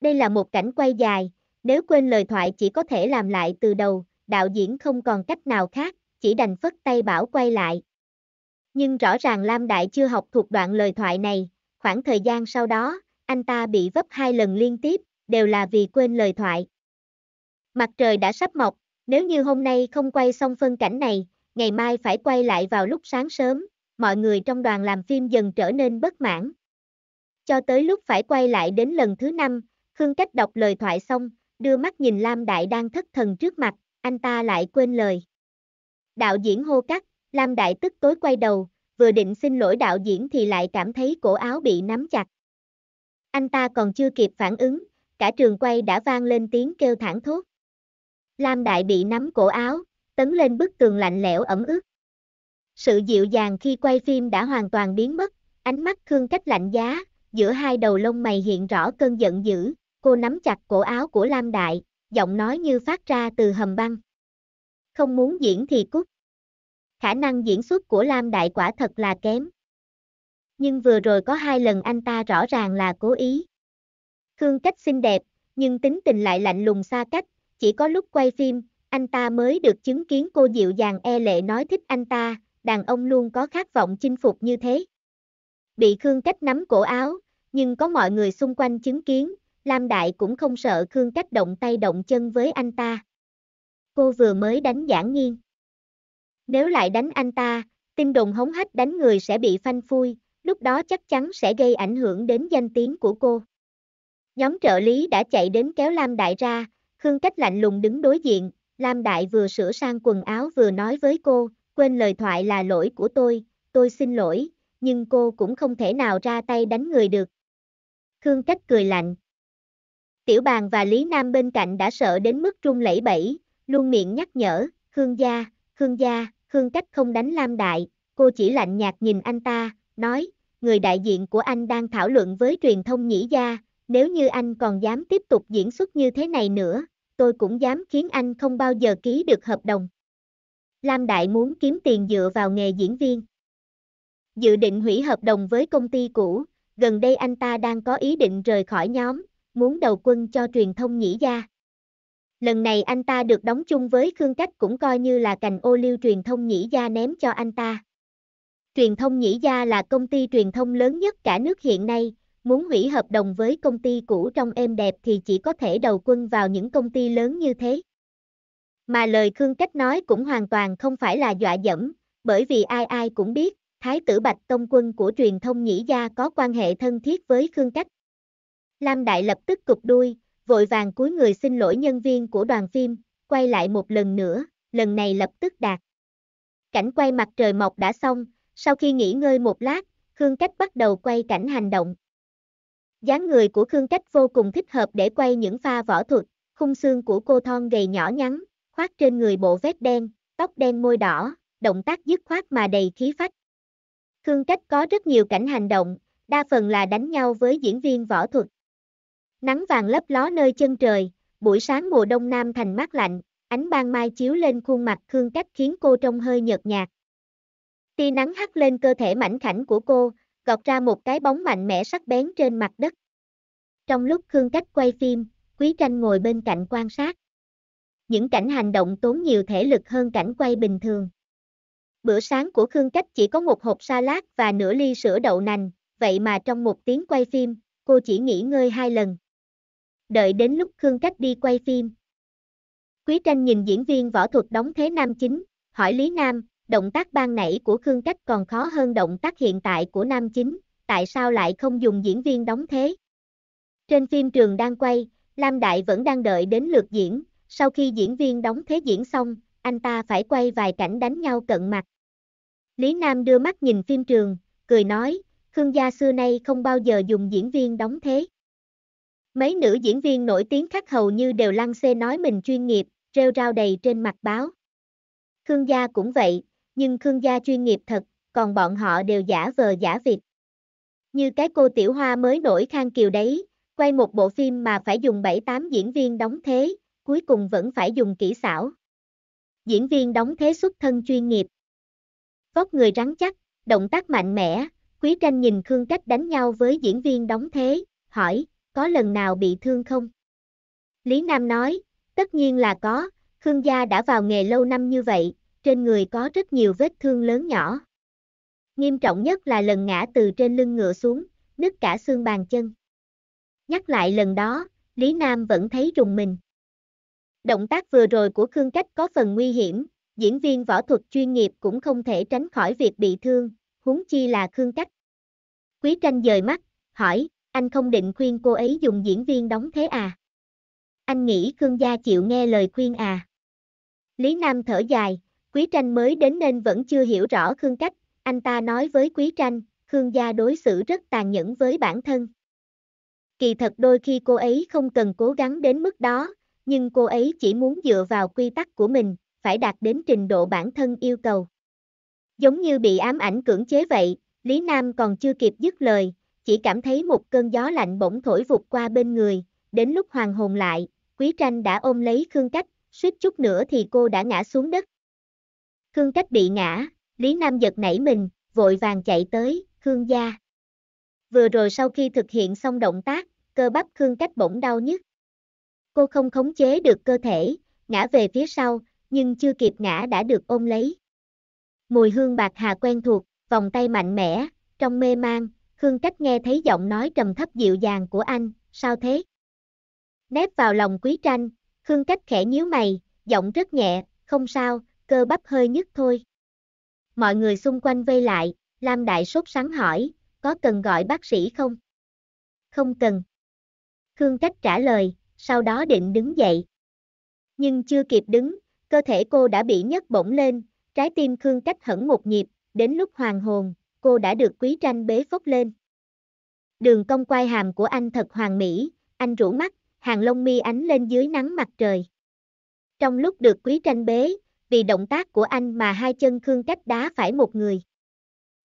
Đây là một cảnh quay dài, nếu quên lời thoại chỉ có thể làm lại từ đầu, đạo diễn không còn cách nào khác, chỉ đành phất tay bảo quay lại. Nhưng rõ ràng Lam Đại chưa học thuộc đoạn lời thoại này, khoảng thời gian sau đó, anh ta bị vấp hai lần liên tiếp, đều là vì quên lời thoại. Mặt trời đã sắp mọc, nếu như hôm nay không quay xong phân cảnh này, ngày mai phải quay lại vào lúc sáng sớm, mọi người trong đoàn làm phim dần trở nên bất mãn. Cho tới lúc phải quay lại đến lần thứ năm, Khương Cách đọc lời thoại xong, đưa mắt nhìn Lam Đại đang thất thần trước mặt, anh ta lại quên lời. Đạo diễn hô cắt, Lam Đại tức tối quay đầu, vừa định xin lỗi đạo diễn thì lại cảm thấy cổ áo bị nắm chặt. Anh ta còn chưa kịp phản ứng, cả trường quay đã vang lên tiếng kêu thẳng thốt. Lam Đại bị nắm cổ áo, tấn lên bức tường lạnh lẽo ẩm ướt. Sự dịu dàng khi quay phim đã hoàn toàn biến mất, ánh mắt Khương Cách lạnh giá, giữa hai đầu lông mày hiện rõ cơn giận dữ, cô nắm chặt cổ áo của Lam Đại, giọng nói như phát ra từ hầm băng. Không muốn diễn thì cút. Khả năng diễn xuất của Lam Đại quả thật là kém. Nhưng vừa rồi có hai lần anh ta rõ ràng là cố ý. Khương Cách xinh đẹp, nhưng tính tình lại lạnh lùng xa cách, chỉ có lúc quay phim, anh ta mới được chứng kiến cô dịu dàng e lệ nói thích anh ta, đàn ông luôn có khát vọng chinh phục như thế. Bị Khương Cách nắm cổ áo, nhưng có mọi người xung quanh chứng kiến, Lam Đại cũng không sợ Khương Cách động tay động chân với anh ta. Cô vừa mới đánh giảng nghiên. Nếu lại đánh anh ta, tin đồn hống hách đánh người sẽ bị phanh phui, lúc đó chắc chắn sẽ gây ảnh hưởng đến danh tiếng của cô. Nhóm trợ lý đã chạy đến kéo Lam Đại ra, Khương Cách lạnh lùng đứng đối diện, Lam Đại vừa sửa sang quần áo vừa nói với cô, quên lời thoại là lỗi của tôi, tôi xin lỗi, nhưng cô cũng không thể nào ra tay đánh người được. Khương Cách cười lạnh, Tiểu bàn và Lý Nam bên cạnh đã sợ đến mức run lẩy bẩy, luôn miệng nhắc nhở, Khương gia, Khương gia, Khương cách không đánh Lam Đại, cô chỉ lạnh nhạt nhìn anh ta, nói, người đại diện của anh đang thảo luận với truyền thông nhĩ gia, nếu như anh còn dám tiếp tục diễn xuất như thế này nữa, tôi cũng dám khiến anh không bao giờ ký được hợp đồng. Lam Đại muốn kiếm tiền dựa vào nghề diễn viên. Dự định hủy hợp đồng với công ty cũ, gần đây anh ta đang có ý định rời khỏi nhóm, muốn đầu quân cho truyền thông nhĩ gia. Lần này anh ta được đóng chung với Khương Cách cũng coi như là cành ô liu truyền thông nhĩ gia ném cho anh ta. Truyền thông nhĩ gia là công ty truyền thông lớn nhất cả nước hiện nay, muốn hủy hợp đồng với công ty cũ trong êm đẹp thì chỉ có thể đầu quân vào những công ty lớn như thế. Mà lời Khương Cách nói cũng hoàn toàn không phải là dọa dẫm, bởi vì ai ai cũng biết, Thái tử Bạch Tông Quân của truyền thông nhĩ gia có quan hệ thân thiết với Khương Cách. Lam Đại lập tức cục đuôi, vội vàng cúi người xin lỗi nhân viên của đoàn phim, quay lại một lần nữa, lần này lập tức đạt. Cảnh quay mặt trời mọc đã xong, sau khi nghỉ ngơi một lát, Khương Cách bắt đầu quay cảnh hành động. dáng người của Khương Cách vô cùng thích hợp để quay những pha võ thuật, khung xương của cô thon gầy nhỏ nhắn, khoác trên người bộ vest đen, tóc đen môi đỏ, động tác dứt khoát mà đầy khí phách. Khương Cách có rất nhiều cảnh hành động, đa phần là đánh nhau với diễn viên võ thuật. Nắng vàng lấp ló nơi chân trời, buổi sáng mùa đông nam thành mát lạnh, ánh ban mai chiếu lên khuôn mặt Khương Cách khiến cô trông hơi nhợt nhạt. Tia nắng hắt lên cơ thể mảnh khảnh của cô, gọt ra một cái bóng mạnh mẽ sắc bén trên mặt đất. Trong lúc Khương Cách quay phim, Quý Tranh ngồi bên cạnh quan sát. Những cảnh hành động tốn nhiều thể lực hơn cảnh quay bình thường. Bữa sáng của Khương Cách chỉ có một hộp salad và nửa ly sữa đậu nành, vậy mà trong một tiếng quay phim, cô chỉ nghỉ ngơi hai lần đợi đến lúc Khương Cách đi quay phim. Quý tranh nhìn diễn viên võ thuật đóng thế nam chính, hỏi Lý Nam, động tác ban nãy của Khương Cách còn khó hơn động tác hiện tại của nam chính, tại sao lại không dùng diễn viên đóng thế? Trên phim trường đang quay, Lam Đại vẫn đang đợi đến lượt diễn, sau khi diễn viên đóng thế diễn xong, anh ta phải quay vài cảnh đánh nhau cận mặt. Lý Nam đưa mắt nhìn phim trường, cười nói, Khương gia xưa nay không bao giờ dùng diễn viên đóng thế. Mấy nữ diễn viên nổi tiếng khác hầu như đều lăng xê nói mình chuyên nghiệp, rêu rao đầy trên mặt báo. Khương gia cũng vậy, nhưng Khương gia chuyên nghiệp thật, còn bọn họ đều giả vờ giả vịt. Như cái cô Tiểu Hoa mới nổi khang kiều đấy, quay một bộ phim mà phải dùng 7-8 diễn viên đóng thế, cuối cùng vẫn phải dùng kỹ xảo. Diễn viên đóng thế xuất thân chuyên nghiệp. Vóc người rắn chắc, động tác mạnh mẽ, Quý Tranh nhìn Khương cách đánh nhau với diễn viên đóng thế, hỏi, có lần nào bị thương không? Lý Nam nói, tất nhiên là có, Khương gia đã vào nghề lâu năm như vậy, trên người có rất nhiều vết thương lớn nhỏ. Nghiêm trọng nhất là lần ngã từ trên lưng ngựa xuống, nứt cả xương bàn chân. Nhắc lại lần đó, Lý Nam vẫn thấy rùng mình. Động tác vừa rồi của Khương Cách có phần nguy hiểm, diễn viên võ thuật chuyên nghiệp cũng không thể tránh khỏi việc bị thương, huống chi là Khương Cách. Quý tranh dời mắt, hỏi, anh không định khuyên cô ấy dùng diễn viên đóng thế à? Anh nghĩ Khương Gia chịu nghe lời khuyên à? Lý Nam thở dài, Quý Tranh mới đến nên vẫn chưa hiểu rõ Khương cách, anh ta nói với Quý Tranh, Khương Gia đối xử rất tàn nhẫn với bản thân. Kỳ thật đôi khi cô ấy không cần cố gắng đến mức đó, nhưng cô ấy chỉ muốn dựa vào quy tắc của mình, phải đạt đến trình độ bản thân yêu cầu. Giống như bị ám ảnh cưỡng chế vậy, Lý Nam còn chưa kịp dứt lời, chỉ cảm thấy một cơn gió lạnh bỗng thổi vụt qua bên người, đến lúc hoàng hồn lại, Quý Tranh đã ôm lấy Khương Cách, suýt chút nữa thì cô đã ngã xuống đất. Khương Cách bị ngã, Lý Nam giật nảy mình, vội vàng chạy tới, Khương gia. Vừa rồi sau khi thực hiện xong động tác, cơ bắp Khương Cách bỗng đau nhức. Cô không khống chế được cơ thể, ngã về phía sau, nhưng chưa kịp ngã đã được ôm lấy. Mùi hương bạc hà quen thuộc, vòng tay mạnh mẽ, trong mê mang, Khương Cách nghe thấy giọng nói trầm thấp dịu dàng của anh, sao thế? Nép vào lòng quý tranh, Khương Cách khẽ nhíu mày, giọng rất nhẹ, không sao, cơ bắp hơi nhức thôi. Mọi người xung quanh vây lại, Lam Đại sốt sáng hỏi, có cần gọi bác sĩ không? Không cần. Khương Cách trả lời, sau đó định đứng dậy. Nhưng chưa kịp đứng, cơ thể cô đã bị nhấc bổng lên, trái tim Khương Cách hẳn một nhịp, đến lúc hoàng hồn, cô đã được quý tranh bế phốc lên. Đường cong quai hàm của anh thật hoàn mỹ, anh rũ mắt, hàng lông mi ánh lên dưới nắng mặt trời. Trong lúc được quý tranh bế, vì động tác của anh mà hai chân Khương cách đá phải một người.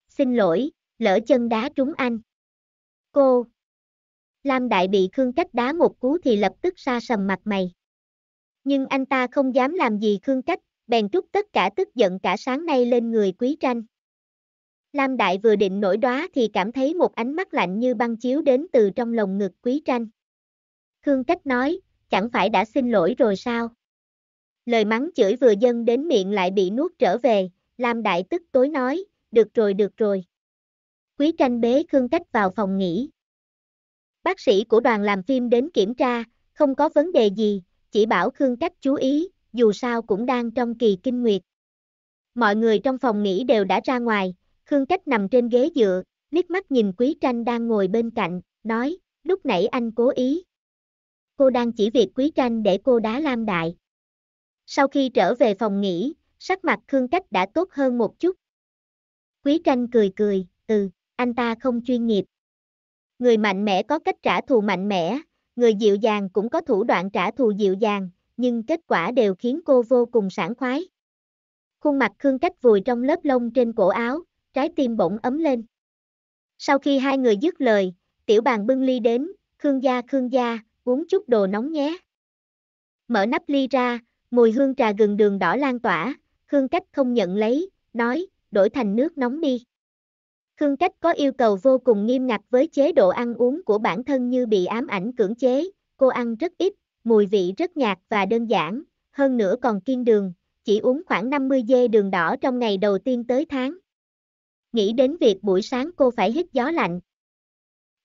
Xin lỗi, lỡ chân đá trúng anh. Cô. Lam Đại bị Khương cách đá một cú thì lập tức xa sầm mặt mày. Nhưng anh ta không dám làm gì Khương cách, bèn trút tất cả tức giận cả sáng nay lên người quý tranh. Lam Đại vừa định nổi đóa thì cảm thấy một ánh mắt lạnh như băng chiếu đến từ trong lồng ngực quý tranh. Khương Cách nói, chẳng phải đã xin lỗi rồi sao? Lời mắng chửi vừa dâng đến miệng lại bị nuốt trở về, Lam Đại tức tối nói, được rồi được rồi. Quý tranh bế Khương Cách vào phòng nghỉ. Bác sĩ của đoàn làm phim đến kiểm tra, không có vấn đề gì, chỉ bảo Khương Cách chú ý, dù sao cũng đang trong kỳ kinh nguyệt. Mọi người trong phòng nghỉ đều đã ra ngoài, Khương Cách nằm trên ghế dựa, liếc mắt nhìn Quý Tranh đang ngồi bên cạnh, nói, lúc nãy anh cố ý. Cô đang chỉ việc Quý Tranh để cô đá Lam Đại. Sau khi trở về phòng nghỉ, sắc mặt Khương Cách đã tốt hơn một chút. Quý Tranh cười cười, ừ, anh ta không chuyên nghiệp. Người mạnh mẽ có cách trả thù mạnh mẽ, người dịu dàng cũng có thủ đoạn trả thù dịu dàng, nhưng kết quả đều khiến cô vô cùng sảng khoái. Khuôn mặt Khương Cách vùi trong lớp lông trên cổ áo, trái tim bỗng ấm lên. Sau khi hai người dứt lời, tiểu bàn bưng ly đến, Khương gia Khương gia, uống chút đồ nóng nhé. Mở nắp ly ra, mùi hương trà gừng đường đỏ lan tỏa, Khương Cách không nhận lấy, nói, đổi thành nước nóng đi. Khương Cách có yêu cầu vô cùng nghiêm ngặt với chế độ ăn uống của bản thân như bị ám ảnh cưỡng chế, cô ăn rất ít, mùi vị rất nhạt và đơn giản, hơn nữa còn kiên đường, chỉ uống khoảng 50 dê đường đỏ trong ngày đầu tiên tới tháng nghĩ đến việc buổi sáng cô phải hít gió lạnh.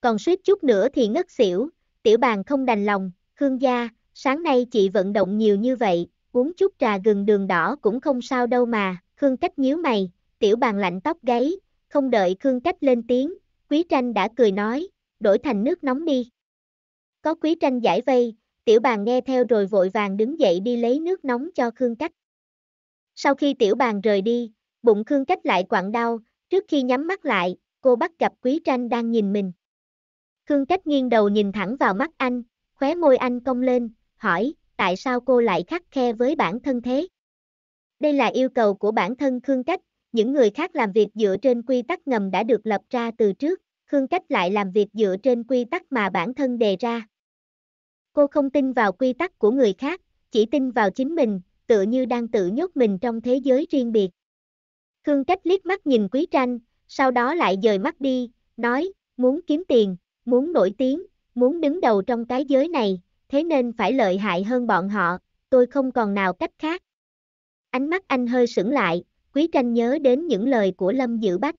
Còn suýt chút nữa thì ngất xỉu, tiểu bàn không đành lòng, Khương gia, sáng nay chị vận động nhiều như vậy, uống chút trà gừng đường đỏ cũng không sao đâu mà, Khương cách nhíu mày, tiểu bàn lạnh tóc gáy, không đợi Khương cách lên tiếng, Quý Tranh đã cười nói, đổi thành nước nóng đi. Có Quý Tranh giải vây, tiểu bàn nghe theo rồi vội vàng đứng dậy đi lấy nước nóng cho Khương cách. Sau khi tiểu bàn rời đi, bụng Khương cách lại quặn đau, Trước khi nhắm mắt lại, cô bắt gặp Quý Tranh đang nhìn mình. Khương Cách nghiêng đầu nhìn thẳng vào mắt anh, khóe môi anh cong lên, hỏi, tại sao cô lại khắc khe với bản thân thế? Đây là yêu cầu của bản thân Khương Cách, những người khác làm việc dựa trên quy tắc ngầm đã được lập ra từ trước, Khương Cách lại làm việc dựa trên quy tắc mà bản thân đề ra. Cô không tin vào quy tắc của người khác, chỉ tin vào chính mình, tựa như đang tự nhốt mình trong thế giới riêng biệt. Khương Cách liếc mắt nhìn Quý Tranh, sau đó lại dời mắt đi, nói, muốn kiếm tiền, muốn nổi tiếng, muốn đứng đầu trong cái giới này, thế nên phải lợi hại hơn bọn họ, tôi không còn nào cách khác. Ánh mắt anh hơi sững lại, Quý Tranh nhớ đến những lời của Lâm Dữ Bách.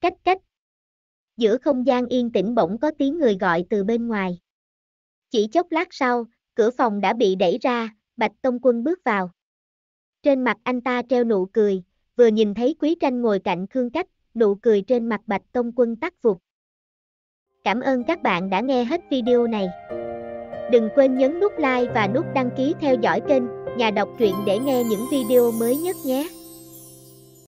Cách cách. Giữa không gian yên tĩnh bỗng có tiếng người gọi từ bên ngoài. Chỉ chốc lát sau, cửa phòng đã bị đẩy ra, Bạch Tông Quân bước vào. Trên mặt anh ta treo nụ cười, vừa nhìn thấy Quý Tranh ngồi cạnh Khương Cách, nụ cười trên mặt Bạch Tông Quân tắt vụt. Cảm ơn các bạn đã nghe hết video này. Đừng quên nhấn nút like và nút đăng ký theo dõi kênh Nhà đọc truyện để nghe những video mới nhất nhé.